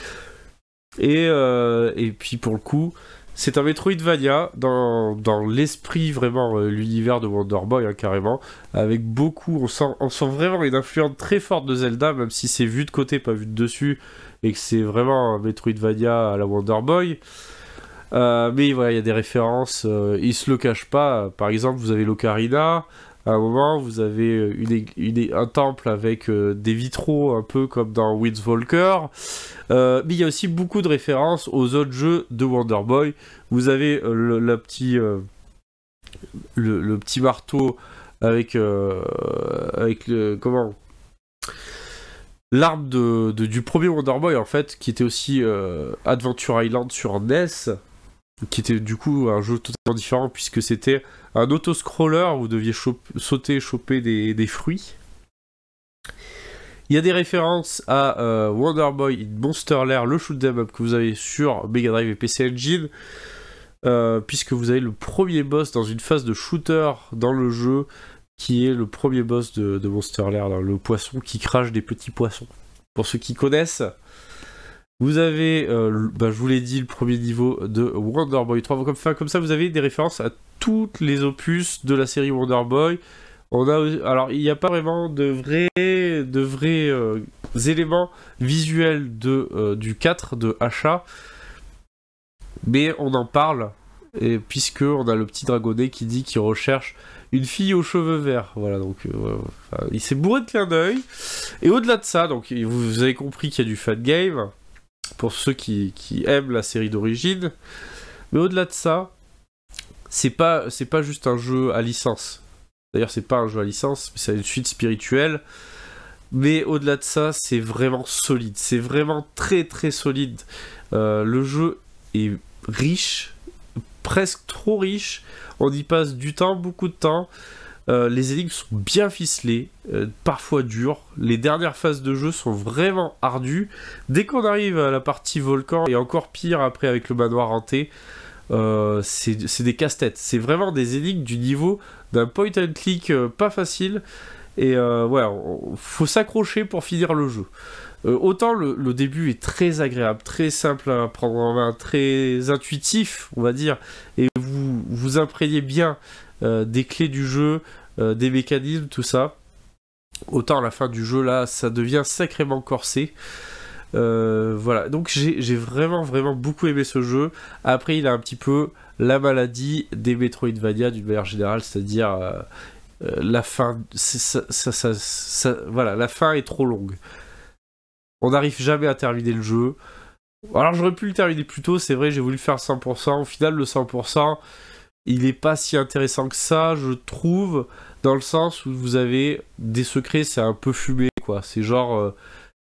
et puis pour le coup, c'est un Metroidvania dans, dans l'esprit vraiment, euh, l'univers de Wonder Boy hein, carrément, avec beaucoup, on sent, on sent vraiment une influence très forte de Zelda, même si c'est vu de côté, pas vu de dessus, et que c'est vraiment un Metroidvania à la Wonder Boy. Euh, mais voilà, il y a des références, euh, il se le cache pas. Par exemple, vous avez l'Ocarina, à un moment, vous avez euh, un temple avec euh, des vitraux, un peu comme dans Windswalker. Euh, mais il y a aussi beaucoup de références aux autres jeux de Wonder Boy. Vous avez euh, le, petit, le, petit marteau avec, avec le. Comment l'arme du premier Wonder Boy en fait, qui était aussi Adventure Island sur NES, qui était du coup un jeu totalement différent puisque c'était un auto-scroller où vous deviez sauter choper des, des, fruits. Il y a des références à euh, Wonder Boy Monster Lair, le shoot up que vous avez sur Mega Drive et PC Engine, euh, puisque vous avez le premier boss dans une phase de shooter dans le jeu, qui est le premier boss de Monster Lair, le poisson qui crache des petits poissons. Pour ceux qui connaissent, vous avez, euh, bah, je vous l'ai dit, le premier niveau de Wonder Boy 3. Comme, comme ça, vous avez des références à toutes les opus de la série Wonder Boy. On a, alors, il n'y a pas vraiment de vrais, de vrais euh, éléments visuels de, euh, du 4 de Hacha, mais on en parle, et, puisque on a le petit dragonnet qui dit qu'il recherche une fille aux cheveux verts. Voilà, donc il s'est bourré de clin d'œil. Et au-delà de ça, donc vous, avez compris qu'il y a du fat game pour ceux qui, aiment la série d'origine. Mais au-delà de ça, c'est pas, pas juste un jeu à licence. D'ailleurs, c'est pas un jeu à licence, mais c'est une suite spirituelle. Mais au-delà de ça, c'est vraiment solide. C'est vraiment très très solide. Euh, le jeu est riche, presque trop riche. On y passe du temps, beaucoup de temps. Euh, les énigmes sont bien ficelées, euh, parfois dures. Les dernières phases de jeu sont vraiment ardues. Dès qu'on arrive à la partie volcan, et encore pire après avec le manoir hanté, euh, c'est des casse-têtes. C'est vraiment des énigmes du niveau d'un point and click pas facile. Et voilà, faut s'accrocher pour finir le jeu. autant le, le, début est très agréable, très simple à prendre en main, très intuitif, on va dire, et vous vous imprégnez bien euh, des clés du jeu, euh, des mécanismes, tout ça. Autant la fin du jeu, là, ça devient sacrément corsé. Euh, voilà, donc j'ai vraiment vraiment beaucoup aimé ce jeu. Après, il a un petit peu la maladie des Metroidvania d'une manière générale, c'est-à-dire la fin, voilà, la fin est trop longue. On n'arrive jamais à terminer le jeu. Alors j'aurais pu le terminer plus tôt, c'est vrai, j'ai voulu faire 100%. Au final, le 100%, il n'est pas si intéressant que ça, je trouve, dans le sens où vous avez des secrets, c'est un peu fumé, quoi. C'est genre, euh,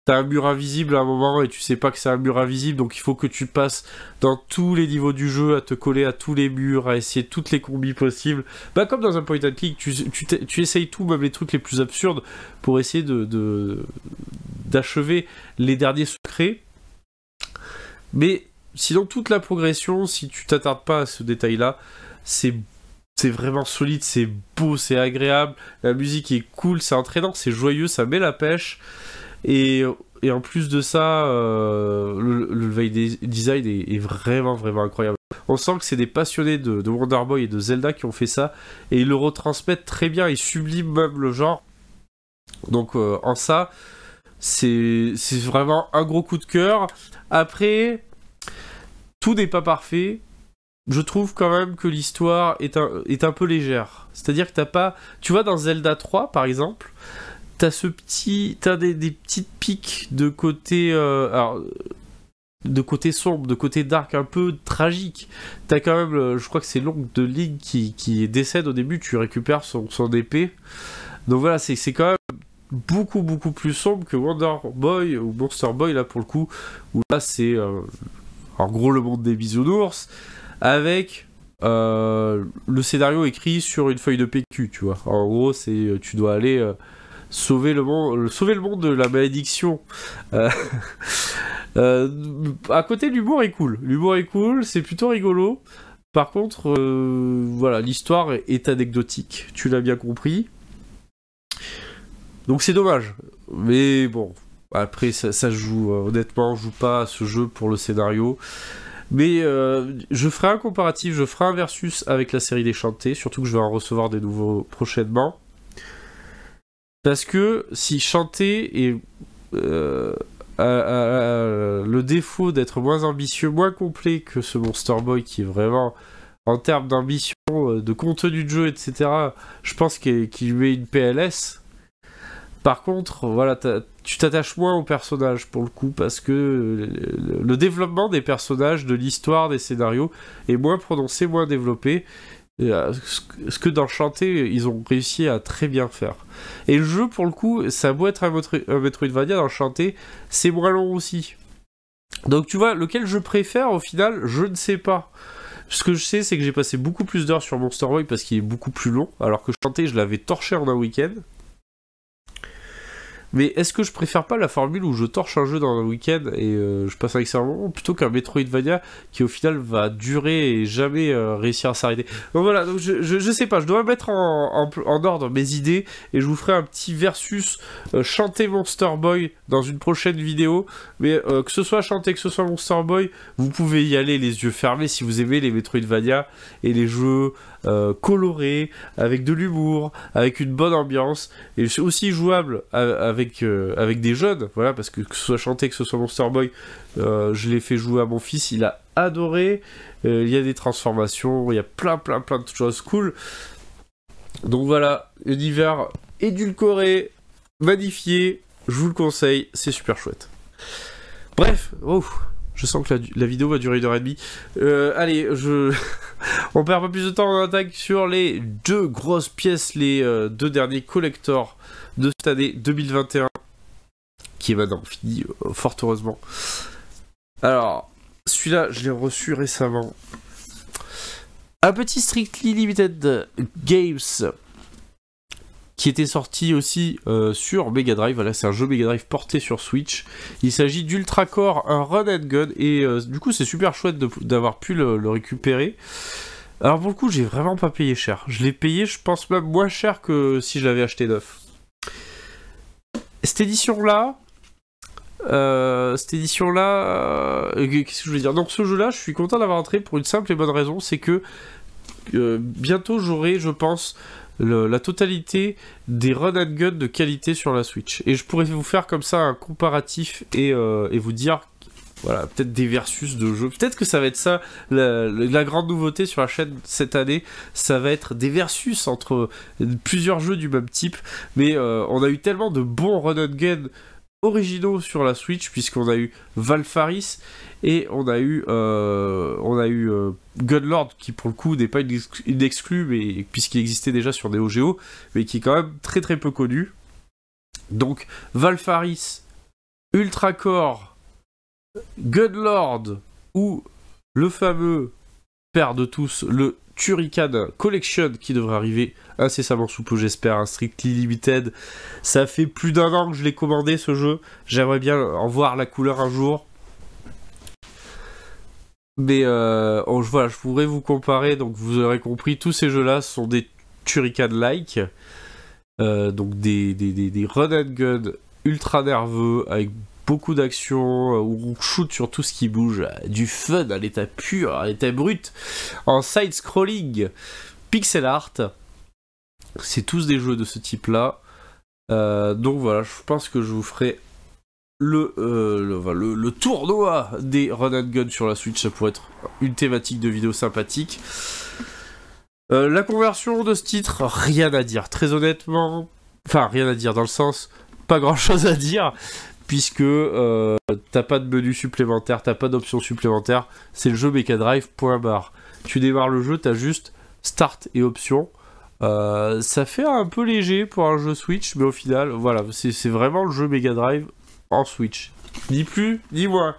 t'as un mur invisible à un moment et tu sais pas que c'est un mur invisible, donc il faut que tu passes dans tous les niveaux du jeu, à te coller à tous les murs, à essayer toutes les combis possibles. Bah, comme dans un point and click, tu, essayes tout, même les trucs les plus absurdes, pour essayer de d'achever les derniers secrets. Mais sinon, toute la progression, si tu t'attardes pas à ce détail-là, c'est vraiment solide, c'est beau, c'est agréable, la musique est cool, c'est entraînant, c'est joyeux, ça met la pêche. Et, en plus de ça, euh, le, le design est, vraiment, vraiment incroyable. On sent que c'est des passionnés de, de, Wonder Boy et de Zelda qui ont fait ça, et ils le retransmettent très bien, ils subliment même le genre. Donc euh, en ça, c'est vraiment un gros coup de cœur. Après, tout n'est pas parfait, je trouve quand même que l'histoire est un, est un peu légère. C'est-à-dire que t'as pas... Tu vois, dans Zelda 3, par exemple, t'as ce petit... T'as des, petites piques de côté... Euh, alors, de côté sombre, de côté dark, un peu tragique. as quand même, euh, je crois que c'est l'oncle de Link qui, qui, décède au début, tu récupères son, son épée. Donc voilà, c'est quand même beaucoup beaucoup plus sombre que Wonder Boy ou Monster Boy là pour le coup, où là c'est euh, en gros le monde des bisounours avec euh, le scénario écrit sur une feuille de PQ, tu vois. En gros, c'est euh, tu dois aller euh, sauver le monde, sauver le monde de la malédiction. (laughs) à côté, l'humour est cool. L'humour est cool, c'est plutôt rigolo. Par contre, voilà, l'histoire est anecdotique. Tu l'as bien compris. Donc c'est dommage. Mais bon, après ça, joue. honnêtement, on joue pas à ce jeu pour le scénario. Mais euh, je ferai un comparatif, je ferai un versus avec la série des Chantés, surtout que je vais en recevoir des nouveaux prochainement. Parce que si Chanté euh, a, le défaut d'être moins ambitieux, moins complet que ce Monster Boy qui est vraiment en termes d'ambition, euh, de contenu de jeu, etc. Je pense qu'il lui met une PLS par contre, voilà, tu t'attaches moins aux personnages pour le coup, parce que euh, le, développement des personnages, de l'histoire, des scénarios est moins prononcé, moins développé. Euh, ce que dans Chanté, ils ont réussi à très bien faire. Et le jeu, pour le coup, ça doit être un, un Metroidvania dans Chanté, c'est moins long aussi. Donc tu vois, lequel je préfère au final, je ne sais pas. Ce que je sais, c'est que j'ai passé beaucoup plus d'heures sur Monster Boy parce qu'il est beaucoup plus long, alors que Chanté, je l'avais torché en un week-end. Mais est-ce que je préfère pas la formule où je torche un jeu dans un week-end et euh, je passe un excellent moment plutôt qu'un Metroidvania qui au final va durer et jamais euh, réussir à s'arrêter Donc voilà, donc je, je, sais pas, je dois mettre en, ordre mes idées et je vous ferai un petit versus euh, chanter Monster Boy dans une prochaine vidéo. Mais que ce soit chanter, que ce soit Monster Boy, vous pouvez y aller les yeux fermés si vous aimez les Metroidvania et les jeux euh, coloré, avec de l'humour, avec une bonne ambiance, et aussi jouable avec, euh, avec des jeunes, voilà, parce que que ce soit chanté, que ce soit Monster Boy, euh, je l'ai fait jouer à mon fils, il a adoré, il y a des transformations, il y a plein plein plein de choses cool. Donc voilà, univers édulcoré, magnifié, je vous le conseille, c'est super chouette. Bref, oh, je sens que la, vidéo va durer une heure et demie. Euh, allez, je... (laughs) on perd pas plus de temps, on attaque sur les deux grosses pièces, les euh, deux derniers collectors de cette année 2021, qui est maintenant fini, euh, fort heureusement. Alors, celui-là, je l'ai reçu récemment. Un petit Strictly Limited Games qui était sorti aussi euh, sur Mega Drive. Voilà, c'est un jeu Mega Drive porté sur Switch. Il s'agit d'Ultra Core, un Run and Gun, et euh, du coup, c'est super chouette d'avoir pu le, récupérer. Alors, pour le coup, j'ai vraiment pas payé cher. Je l'ai payé, je pense, même moins cher que si je l'avais acheté neuf. Cette édition-là, euh, cette édition-là, qu'est-ce que je veux dire Donc ce jeu-là, je suis content d'avoir entré pour une simple et bonne raison, c'est que bientôt j'aurai, je pense, la totalité des run and gun de qualité sur la Switch. Et je pourrais vous faire comme ça un comparatif et, euh, vous dire voilà, peut-être des versus de jeux. Peut-être que ça va être ça, la, grande nouveauté sur la chaîne cette année, ça va être des versus entre plusieurs jeux du même type. Mais euh, on a eu tellement de bons run and gun originaux sur la Switch puisqu'on a eu Valfaris et on a eu euh, on a eu euh, Gunlord qui pour le coup n'est pas une, mais puisqu'il existait déjà sur Neo Geo mais qui est quand même très très peu connu. Donc Valfaris, Ultra Core, Gunlord ou le fameux père de tous le Turrican Collection qui devrait arriver incessamment sous peu, j'espère, un hein. Strictly Limited. Ça fait plus d'un an que je l'ai commandé ce jeu. J'aimerais bien en voir la couleur un jour. Mais euh, voilà, je pourrais vous comparer, donc vous aurez compris, tous ces jeux-là sont des Turrican-like, euh, donc des, des, des, des, run and gun ultra nerveux avec beaucoup d'action, euh, où on shoot sur tout ce qui bouge, euh, du fun à l'état pur, à l'état brut, en side-scrolling, pixel art. C'est tous des jeux de ce type-là. Euh, donc voilà, je pense que je vous ferai le, le, tournoi des Run and Gun sur la Switch. Ça pourrait être une thématique de vidéo sympathique. la conversion de ce titre, rien à dire. Très honnêtement, enfin rien à dire dans le sens, pas grand chose à dire puisque tu euh, t'as pas de menu supplémentaire, t'as pas d'option supplémentaire, c'est le jeu Mega Drive, barre. Tu démarres le jeu, Tu as juste start et option. Euh, ça fait un peu léger pour un jeu Switch, mais au final, voilà, c'est vraiment le jeu Mega Drive en Switch. Ni plus, ni moins.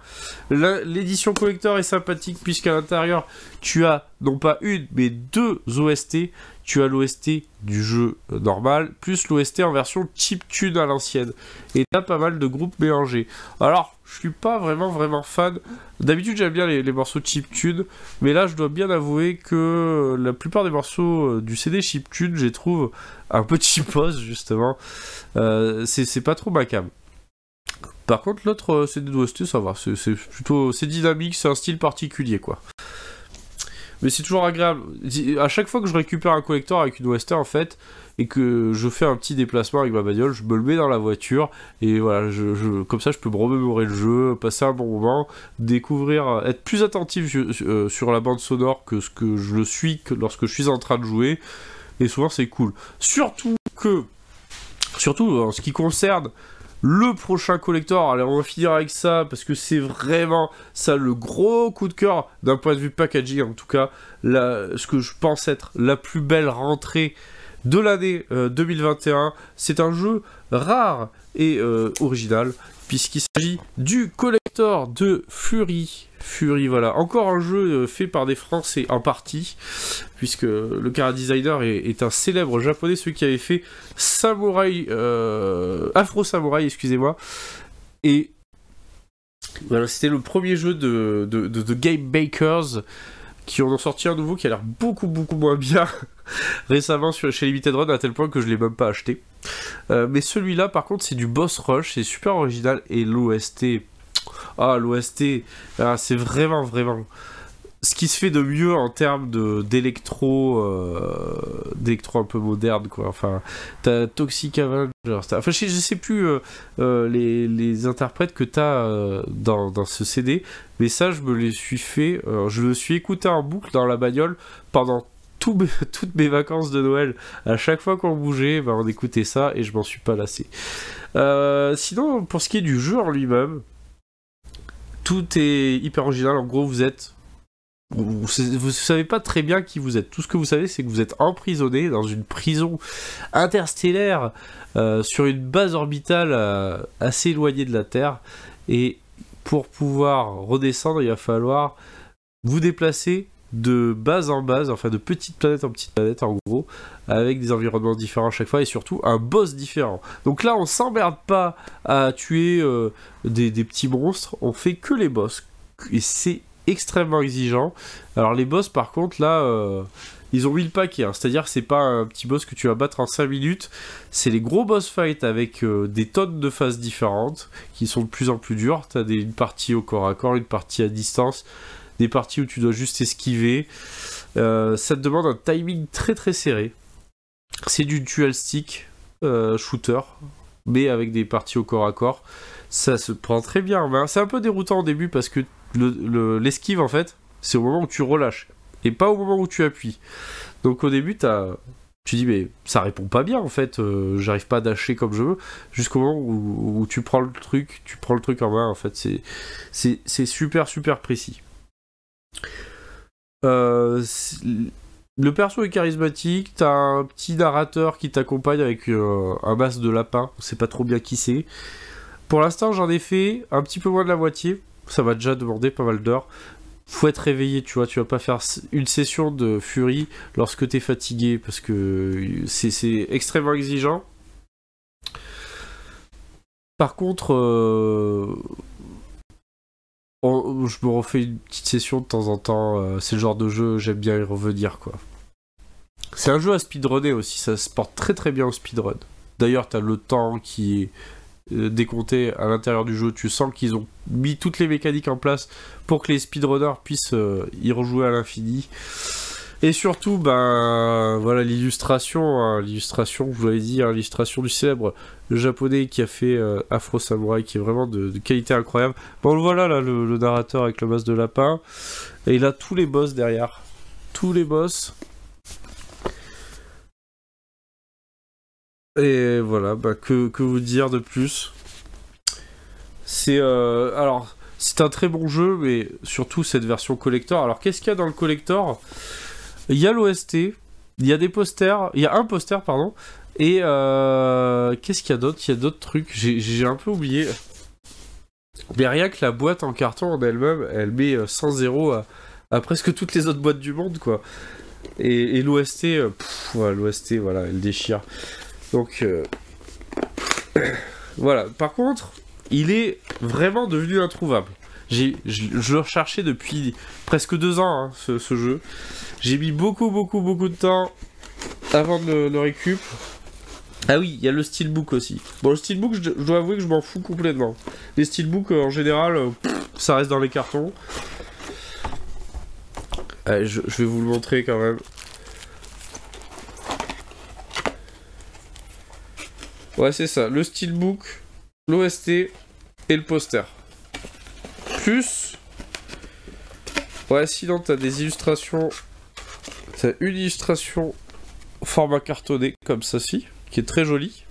L'édition collector est sympathique puisqu'à l'intérieur, tu as non pas une, mais deux OST tu as l'OST du jeu normal, plus l'OST en version chiptune à l'ancienne. Et t'as pas mal de groupes mélangés. Alors, je suis pas vraiment vraiment fan. D'habitude, j'aime bien les, morceaux chiptune, mais là, je dois bien avouer que la plupart des morceaux euh, du CD chiptune, je les trouve un peu (laughs) cheapos, justement. Euh, c'est pas trop ma Par contre, l'autre euh, CD d'OST, ça va, c'est plutôt... c'est dynamique, c'est un style particulier, quoi. Mais c'est toujours agréable. À chaque fois que je récupère un collector avec une Western, en fait, et que je fais un petit déplacement avec ma bagnole, je me le mets dans la voiture, et voilà, je, comme ça je peux me remémorer le jeu, passer un bon moment, découvrir, être plus attentif sur euh, la bande sonore que ce que je suis lorsque je suis en train de jouer, et souvent c'est cool. Surtout que, surtout en ce qui concerne le prochain collector. Allez, on va finir avec ça parce que c'est vraiment ça le gros coup de cœur d'un point de vue packaging. En tout cas, ce que je pense être la plus belle rentrée de l'année 2021. Euh, c'est un jeu rare et euh, original puisqu'il s'agit du collector de Fury. Fury, voilà, encore un jeu euh, fait par des Français en partie, puisque le cara designer est, un célèbre japonais, celui qui avait fait Samurai, euh, Afro Samurai, excusez-moi, et voilà, c'était le premier jeu de, Game Bakers qui en ont sorti un nouveau qui a l'air beaucoup beaucoup moins bien (laughs) récemment sur, chez Limited Run à tel point que je l'ai même pas acheté. Euh, mais celui-là, par contre, c'est du boss rush, c'est super original et l'OST. Ah, l'OST, ah, c'est vraiment, vraiment. Ce qui se fait de mieux en termes d'électro, euh, d'électro un peu moderne, quoi. Enfin, t'as Toxic Avenger, enfin, je, sais plus euh, les, interprètes que t'as dans, dans ce CD, mais ça, je me les suis fait, je me suis écouté en boucle dans la bagnole pendant (laughs) toutes mes vacances de Noël. À chaque fois qu'on bougeait, bah, on écoutait ça et je m'en suis pas lassé. Euh, sinon, pour ce qui est du jeu en lui-même, tout est hyper original. En gros, vous êtes. Vous, ne savez pas très bien qui vous êtes. Tout ce que vous savez, c'est que vous êtes emprisonné dans une prison interstellaire euh, sur une base orbitale euh, assez éloignée de la Terre. Et pour pouvoir redescendre, il va falloir vous déplacer de base en base, enfin de petite planète en petite planète en gros, avec des environnements différents à chaque fois et surtout un boss différent. Donc là, on s'emmerde pas à tuer euh, des, petits monstres, on fait que les boss. Et c'est extrêmement exigeant. Alors les boss, par contre, là, euh, ils ont mis le paquet. Hein. C'est-à-dire, c'est pas un petit boss que tu vas battre en 5 minutes, c'est les gros boss fights avec euh, des tonnes de phases différentes qui sont de plus en plus dures. T'as des, une partie au corps à corps, une partie à distance des parties où tu dois juste esquiver. Euh, ça te demande un timing très très serré. C'est du dual stick euh, shooter, mais avec des parties au corps à corps. Ça se prend très bien. C'est un peu déroutant au début parce que l'esquive le, en fait, c'est au moment où tu relâches et pas au moment où tu appuies. Donc au début, as... tu dis mais ça répond pas bien en fait, euh, j'arrive pas à dasher comme je veux, jusqu'au moment où, tu prends le truc, tu prends le truc en main en fait, c'est super super précis. Euh, le perso est charismatique, t'as un petit narrateur qui t'accompagne avec euh, un masque de lapin, on sait pas trop bien qui c'est. Pour l'instant, j'en ai fait un petit peu moins de la moitié, ça m'a déjà demandé pas mal d'heures. Faut être réveillé, tu vois, tu vas pas faire une session de Fury lorsque t'es fatigué, parce que euh, c'est extrêmement exigeant. Par contre, je me refais une petite session de temps en temps. Euh, c'est le genre de jeu, j'aime bien y revenir, quoi. C'est un jeu à speedrunner aussi, ça se porte très très bien au speedrun. D'ailleurs, t'as le temps qui est euh, décompté à l'intérieur du jeu. Tu sens qu'ils ont mis toutes les mécaniques en place pour que les speedrunners puissent euh, y rejouer à l'infini. Et surtout, ben voilà l'illustration, hein, l'illustration, vous l'avez dit, hein, l'illustration du célèbre japonais qui a fait euh, Afro Samurai, qui est vraiment de, qualité incroyable. Bon, le voilà là, le, narrateur avec le masque de lapin. Et il a tous les boss derrière. Tous les boss. Et voilà, bah, que, que vous dire de plus C'est. Euh, alors, c'est un très bon jeu, mais surtout cette version collector. Alors, qu'est-ce qu'il y a dans le collector il y a l'OST, il y a des posters, il y a un poster, pardon. Et euh, qu'est-ce qu'il y a d'autre Il y a d'autres trucs, j'ai un peu oublié. Mais rien que la boîte en carton en elle-même, elle met 100 euros à, presque toutes les autres boîtes du monde, quoi. Et, l'OST, l'OST, euh, voilà, elle déchire. Donc, euh, (clears throat) voilà. Par contre, il est vraiment devenu introuvable je, le recherchais depuis presque deux ans, hein, ce, jeu. J'ai mis beaucoup, beaucoup, beaucoup de temps avant de le, récup. Ah oui, il y a le steelbook aussi. Bon, le steelbook, je, dois avouer que je m'en fous complètement. Les steelbooks, euh, en général, euh, ça reste dans les cartons. je vais vous le montrer quand même. Ouais, c'est ça. Le steelbook, l'OST et le poster plus... Ouais, sinon, t'as des illustrations... T'as une illustration format cartonné, comme ça ci qui est très jolie.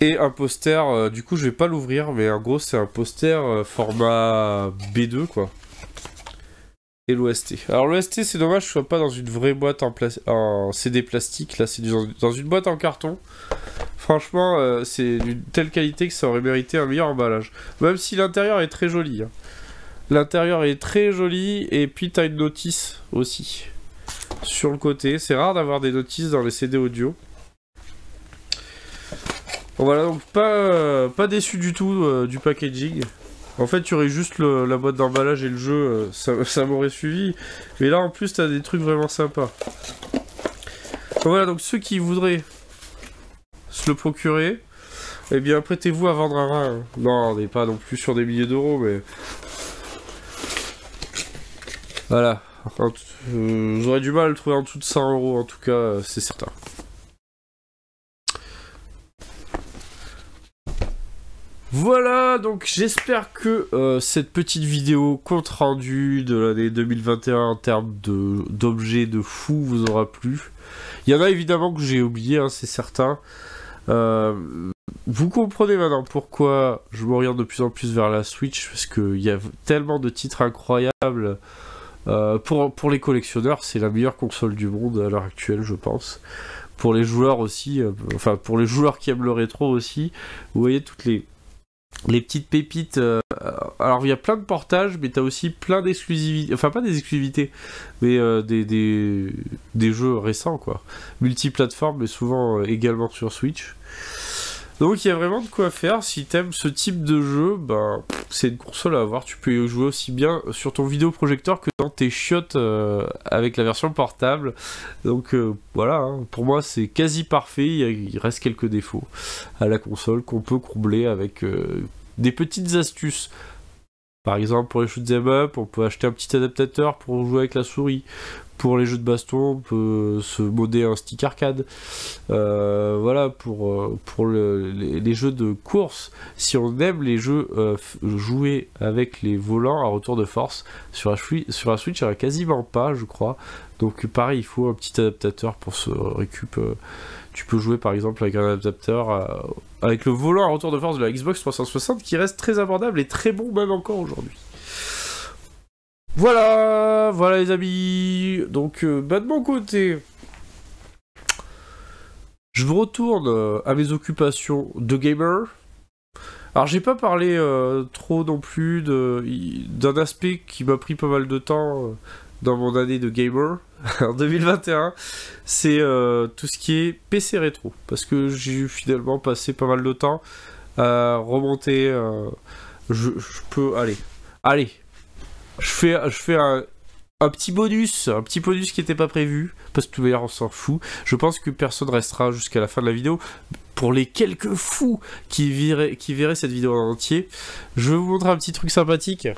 Et un poster, euh, du coup, je vais pas l'ouvrir, mais en gros, c'est un poster euh, format B2, quoi. Et l'OST. Alors, l'OST, c'est dommage, je sois pas dans une vraie boîte en, en CD plastique. Là, c'est dans une boîte en carton. Franchement, euh, c'est d'une telle qualité que ça aurait mérité un meilleur emballage. Même si l'intérieur est très joli. Hein. L'intérieur est très joli et puis t'as une notice aussi. Sur le côté, c'est rare d'avoir des notices dans les CD audio. voilà, donc pas, euh, pas déçu du tout euh, du packaging. En fait, tu aurais juste la boîte d'emballage et le jeu, ça, (laughs) ça m'aurait suivi. Mais là, en plus, t'as des trucs vraiment sympas. Voilà, donc ceux qui voudraient le procurer, eh bien prêtez-vous à vendre un rein. Non, on n'est pas non plus sur des milliers d'euros, mais... Voilà. Euh, j'aurais du mal à le trouver en dessous de 100 euros, en tout cas, euh, c'est certain. Voilà, donc j'espère que euh, cette petite vidéo compte rendu de l'année 2021 en termes d'objets de, fou vous aura plu. Il y en a évidemment que j'ai oublié, hein, c'est certain. Euh, vous comprenez maintenant pourquoi je m'oriente de plus en plus vers la Switch, parce qu'il y a tellement de titres incroyables. Euh, pour, pour, les collectionneurs, c'est la meilleure console du monde à l'heure actuelle, je pense. Pour les joueurs aussi, euh, enfin pour les joueurs qui aiment le rétro aussi, vous voyez toutes les, les petites pépites. Euh, alors il y a plein de portages, mais t'as aussi plein d'exclusivités, enfin pas euh, des exclusivités, mais des, jeux récents quoi. Multiplateformes, mais souvent euh, également sur Switch. Donc il y a vraiment de quoi faire. Si t'aimes ce type de jeu, ben, c'est une console à avoir. Tu peux jouer aussi bien sur ton vidéoprojecteur que dans tes chiottes euh, avec la version portable. Donc euh, voilà, hein. pour moi c'est quasi parfait. Il reste quelques défauts à la console qu'on peut combler avec euh, des petites astuces. Par exemple, pour les shoot'em up, on peut acheter un petit adaptateur pour jouer avec la souris. Pour les jeux de baston, on peut se modder un stick arcade. Euh, voilà, pour, euh, pour les, jeux de course, si on aime les jeux euh, joués avec les volants à retour de force, sur la, Switch, il n'y en a quasiment pas, je crois. Donc pareil, il faut un petit adaptateur pour se récup. Tu peux jouer par exemple avec un adaptateur avec le volant à retour de force de la Xbox 360 qui reste très abordable et très bon même encore aujourd'hui. Voilà, voilà les amis. Donc, euh, bah, de mon côté, je vous retourne euh, à mes occupations de gamer. Alors, j'ai pas parlé euh, trop non plus d'un aspect qui m'a pris pas mal de temps dans mon année de gamer (laughs) en 2021, c'est tout ce qui est PC rétro. Parce que j'ai finalement passé pas mal de temps à remonter. Je, peux, aller, allez, je fais, un, petit bonus, un petit bonus qui n'était pas prévu, parce que tout d'ailleurs on s'en fout. Je pense que personne restera jusqu'à la fin de la vidéo. Pour les quelques fous qui, viraient, verraient cette vidéo en entier, je vais vous montrer un petit truc sympathique.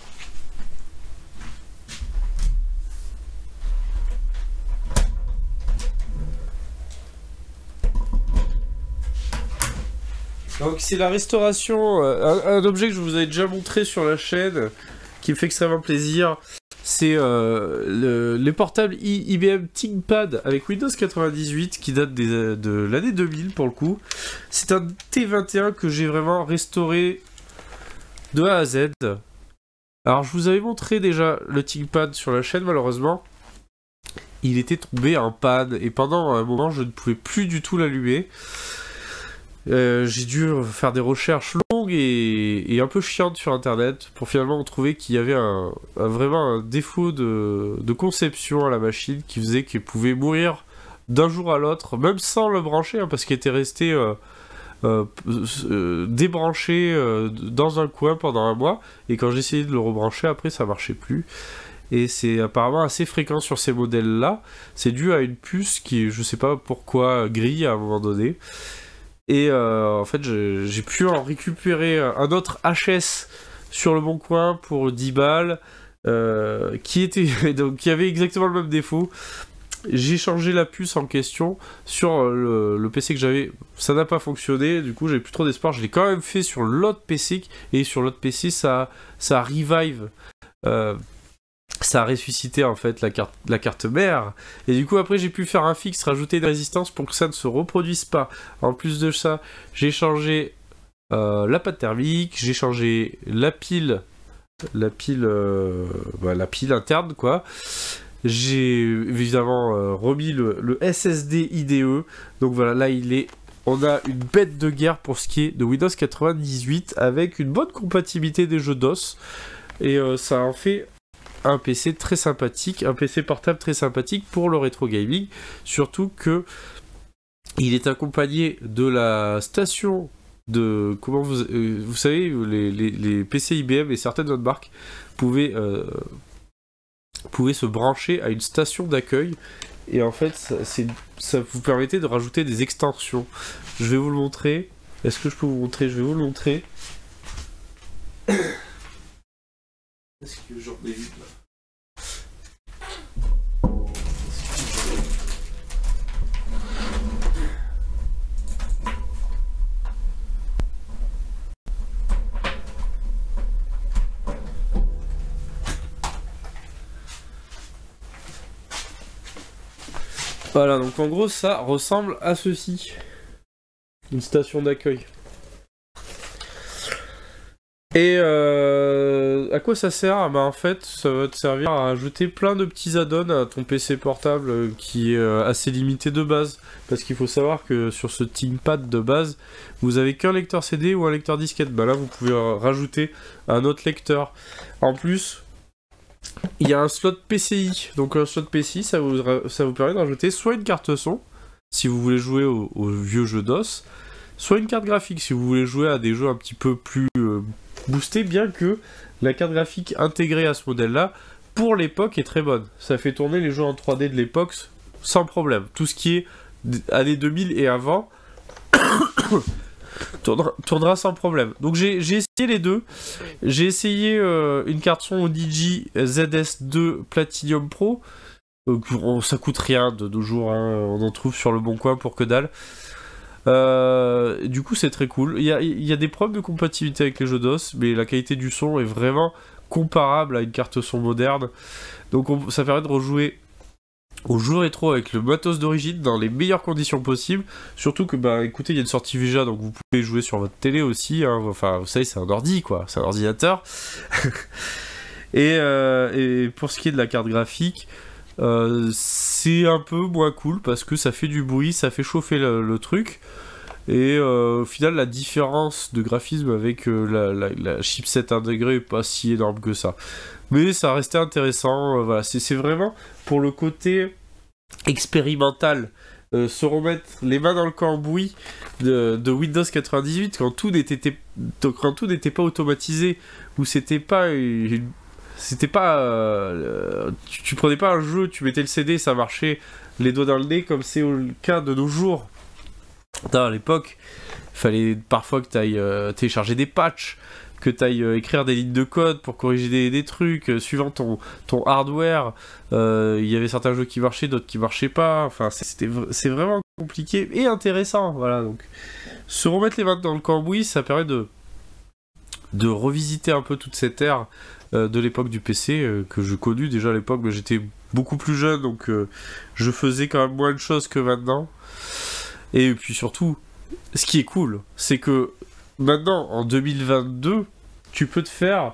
Donc c'est la restauration, euh, un, un, objet que je vous avais déjà montré sur la chaîne, qui me fait extrêmement plaisir. C'est euh, le, les portables IBM ThinkPad avec Windows 98 qui date de l'année 2000 pour le coup. C'est un T21 que j'ai vraiment restauré de A à Z. Alors je vous avais montré déjà le ThinkPad sur la chaîne malheureusement. Il était tombé en panne et pendant un moment je ne pouvais plus du tout l'allumer. Euh, j'ai dû faire des recherches longues et, un peu chiantes sur internet pour finalement trouver qu'il y avait vraiment un défaut de, conception à la machine qui faisait qu'elle pouvait mourir d'un jour à l'autre, même sans le brancher, hein, parce qu'elle était restée euh, euh, débranchée dans un coin pendant un mois, et quand j'essayais de le rebrancher après ça marchait plus. Et c'est apparemment assez fréquent sur ces modèles-là. C'est dû à une puce qui, je ne sais pas pourquoi, grille à un moment donné. Et euh, en fait, j'ai pu en récupérer euh, un autre HS sur le bon coin pour 10 balles, euh, qui, était, (laughs) donc, qui avait exactement le même défaut. J'ai changé la puce en question sur le, PC que j'avais. Ça n'a pas fonctionné, du coup j'avais plus trop d'espoir. Je l'ai quand même fait sur l'autre PC et sur l'autre PC ça, ça revive ça a ressuscité en fait la carte, la carte mère. Et du coup après j'ai pu faire un fixe, rajouter des résistances pour que ça ne se reproduise pas. En plus de ça, j'ai changé euh, la pâte thermique, j'ai changé la pile, la pile, euh, bah, la pile interne quoi. J'ai évidemment euh, remis le, SSD IDE. Donc voilà, là il est on a une bête de guerre pour ce qui est de Windows 98 avec une bonne compatibilité des jeux DOS. Et ça en fait un PC très sympathique, un PC portable très sympathique pour le rétro gaming. Surtout que il est accompagné de la station de comment vous euh, vous savez les, PC IBM et certaines autres marques pouvaient euh, pouvaient se brancher à une station d'accueil et en fait ça, ça vous permettait de rajouter des extensions. Je vais vous le montrer. Est-ce que je peux vous montrer Je vais vous le montrer. Est-ce que j'en ai là Voilà, donc en gros, ça ressemble à ceci. Une station d'accueil. Et euh, à quoi ça sert ah bah, en fait, ça va te servir à ajouter plein de petits add-ons à ton PC portable euh, qui est euh, assez limité de base. Parce qu'il faut savoir que sur ce ThinkPad de base, vous avez qu'un lecteur CD ou un lecteur disquette. Bah là, vous pouvez rajouter un autre lecteur. En plus, il y a un slot PCI. Donc un slot PCI, ça vous, ça vous permet d'ajouter soit une carte son, si vous voulez jouer aux au vieux jeux DOS, soit une carte graphique si vous voulez jouer à des jeux un petit peu plus boosté, bien que la carte graphique intégrée à ce modèle-là, pour l'époque, est très bonne. Ça fait tourner les jeux en 3D de l'époque sans problème. Tout ce qui est années 2000 et avant (coughs) tournera, sans problème. Donc j'ai essayé les deux. J'ai essayé euh, une carte son DJ ZS2 Platinum Pro. Ça euh, ça coûte rien de nos jours, hein. on en trouve sur le bon coin pour que dalle. Euh, du coup, c'est très cool. Il y a, des problèmes de compatibilité avec les jeux DOS, mais la qualité du son est vraiment comparable à une carte son moderne. Donc ça permet de rejouer au jeu rétro avec le matos d'origine dans les meilleures conditions possibles. Surtout que, bah écoutez, il y a une sortie VGA, donc vous pouvez jouer sur votre télé aussi. Hein. Enfin, vous savez, c'est un ordi, quoi. C'est un ordinateur. (laughs) Euh, et, pour ce qui est de la carte graphique, euh, c'est un peu moins cool parce que ça fait du bruit, ça fait chauffer le, truc. Et euh, au final, la différence de graphisme avec euh, la, la, chipset intégrée n'est pas si énorme que ça. Mais ça restait intéressant. c'est vraiment pour le côté expérimental. se remettre les mains dans le cambouis de, de Windows 98 quand tout n'était quand tout n'était pas automatisé, ou c'était pas une, c'était pas. Euh, tu, prenais pas un jeu, tu mettais le CD, ça marchait les doigts dans le nez, comme c'est le cas de nos jours. à l'époque, fallait parfois que tu ailles euh, télécharger des patchs, que tu ailles euh, écrire des lignes de code pour corriger des, trucs, suivant ton, ton hardware. Il y avait certains jeux qui marchaient, d'autres qui marchaient pas. Enfin, c'est vraiment compliqué et intéressant. Voilà, donc se remettre les mains dans le cambouis, ça permet de, de revisiter un peu toute cette ère euh, de l'époque du PC euh, que je connus déjà à l'époque, mais j'étais beaucoup plus jeune, donc euh, je faisais quand même moins de choses que maintenant. Et puis surtout, ce qui est cool, c'est que maintenant, en 2022, tu peux te faire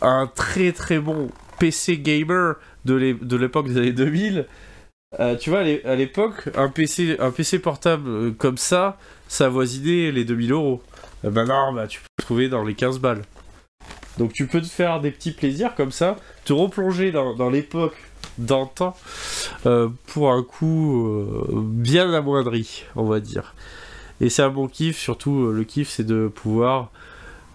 un très très bon PC gamer de l'époque des années 2000. tu vois, à l'époque, un PC, un PC portable comme ça, ça voisinait les 2000 euros. Maintenant, bah bah, tu peux le trouver dans les 15 balles. Donc tu peux te faire des petits plaisirs comme ça, te replonger dans, l'époque d'antan euh, pour un coup euh, bien amoindri, on va dire. Et c'est un bon kiff, surtout euh, le kiff c'est de pouvoir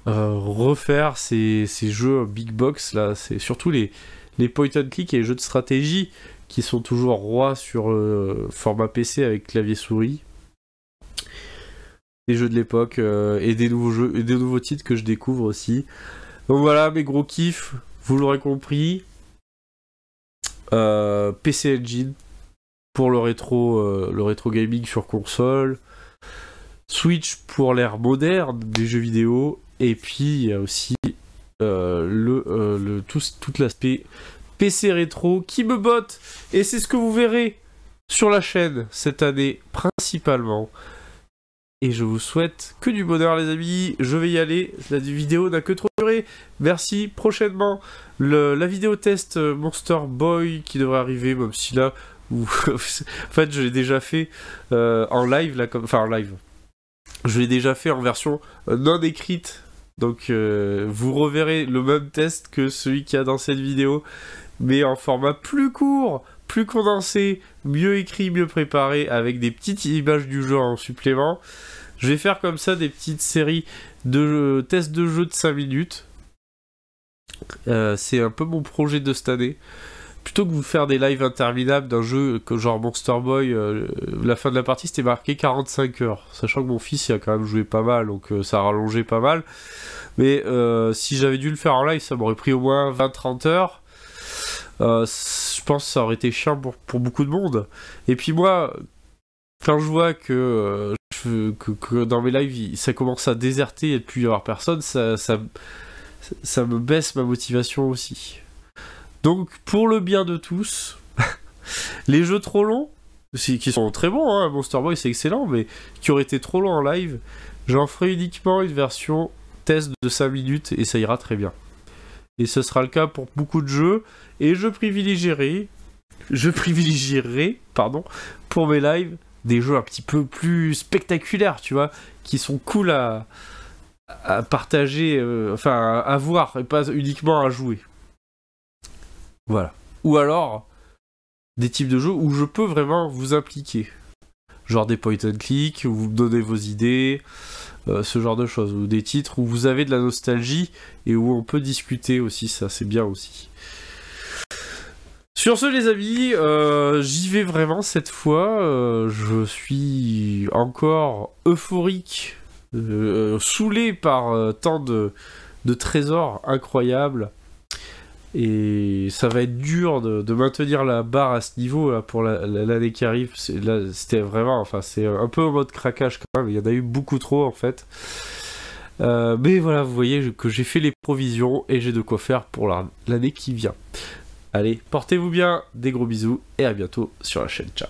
refaire ces, jeux big box là, c'est surtout les, les point and click et les jeux de stratégie qui sont toujours rois sur format PC avec clavier souris. Des jeux de l'époque et des nouveaux jeux et des nouveaux titres que je découvre aussi. Donc voilà mes gros kiffs, vous l'aurez compris. Euh, PC Engine pour le rétro, euh, le rétro gaming sur console. Switch pour l'ère moderne des jeux vidéo. Et puis il y a aussi euh, le, le, tout, tout l'aspect PC rétro qui me botte. Et c'est ce que vous verrez sur la chaîne cette année principalement. Et je vous souhaite que du bonheur les amis, je vais y aller, la vidéo n'a que trop duré, merci, prochainement la vidéo test euh, Monster Boy qui devrait arriver, même si là, (laughs) ou en fait je l'ai déjà fait euh, en live, là, enfin en live, je l'ai déjà fait en version euh, non écrite, donc vous reverrez le même test que celui qu'il y a dans cette vidéo, mais en format plus court plus condensé, mieux écrit, mieux préparé, avec des petites images du jeu en supplément. Je vais faire comme ça des petites séries de tests de jeu de 5 minutes. Euh, c'est un peu mon projet de cette année. Plutôt que vous faire des lives interminables d'un jeu que genre Monster Boy, euh, la fin de la partie c'était marqué 45 heures. Sachant que mon fils a quand même joué pas mal, donc euh, ça a rallongé pas mal. Mais si j'avais dû le faire en live, ça m'aurait pris au moins 20-30 heures ça aurait été chiant pour, beaucoup de monde. Et puis moi, quand je vois que, euh, que, dans mes lives, ça commence à déserter et puis y avoir personne, ça, ça, me baisse ma motivation aussi. Donc, pour le bien de tous, (laughs) les jeux trop longs, qui sont très bons, hein, Monster Boy c'est excellent, mais qui auraient été trop longs en live, j'en ferai uniquement une version test de 5 minutes et ça ira très bien. Et ce sera le cas pour beaucoup de jeux. Et je privilégierai, je privilégierai, pardon, pour mes lives, des jeux un petit peu plus spectaculaires, tu vois, qui sont cool à, partager, euh, enfin à voir et pas uniquement à jouer. Voilà. Ou alors des types de jeux où je peux vraiment vous impliquer. Genre des point and click, où vous me donnez vos idées, euh, ce genre de choses, ou des titres où vous avez de la nostalgie et où on peut discuter aussi, ça c'est bien aussi. Sur ce les amis, euh, j'y vais vraiment cette fois, euh, je suis encore euphorique, saoulé par tant de trésors incroyables et ça va être dur de, maintenir la barre à ce niveau pour l'année qui arrive. c'était vraiment, enfin, c'est un peu en mode craquage quand même. Il y en a eu beaucoup trop en fait. Euh, mais voilà, vous voyez que j'ai fait les provisions et j'ai de quoi faire pour l'année qui vient. Allez, portez-vous bien, des gros bisous et à bientôt sur la chaîne. Ciao.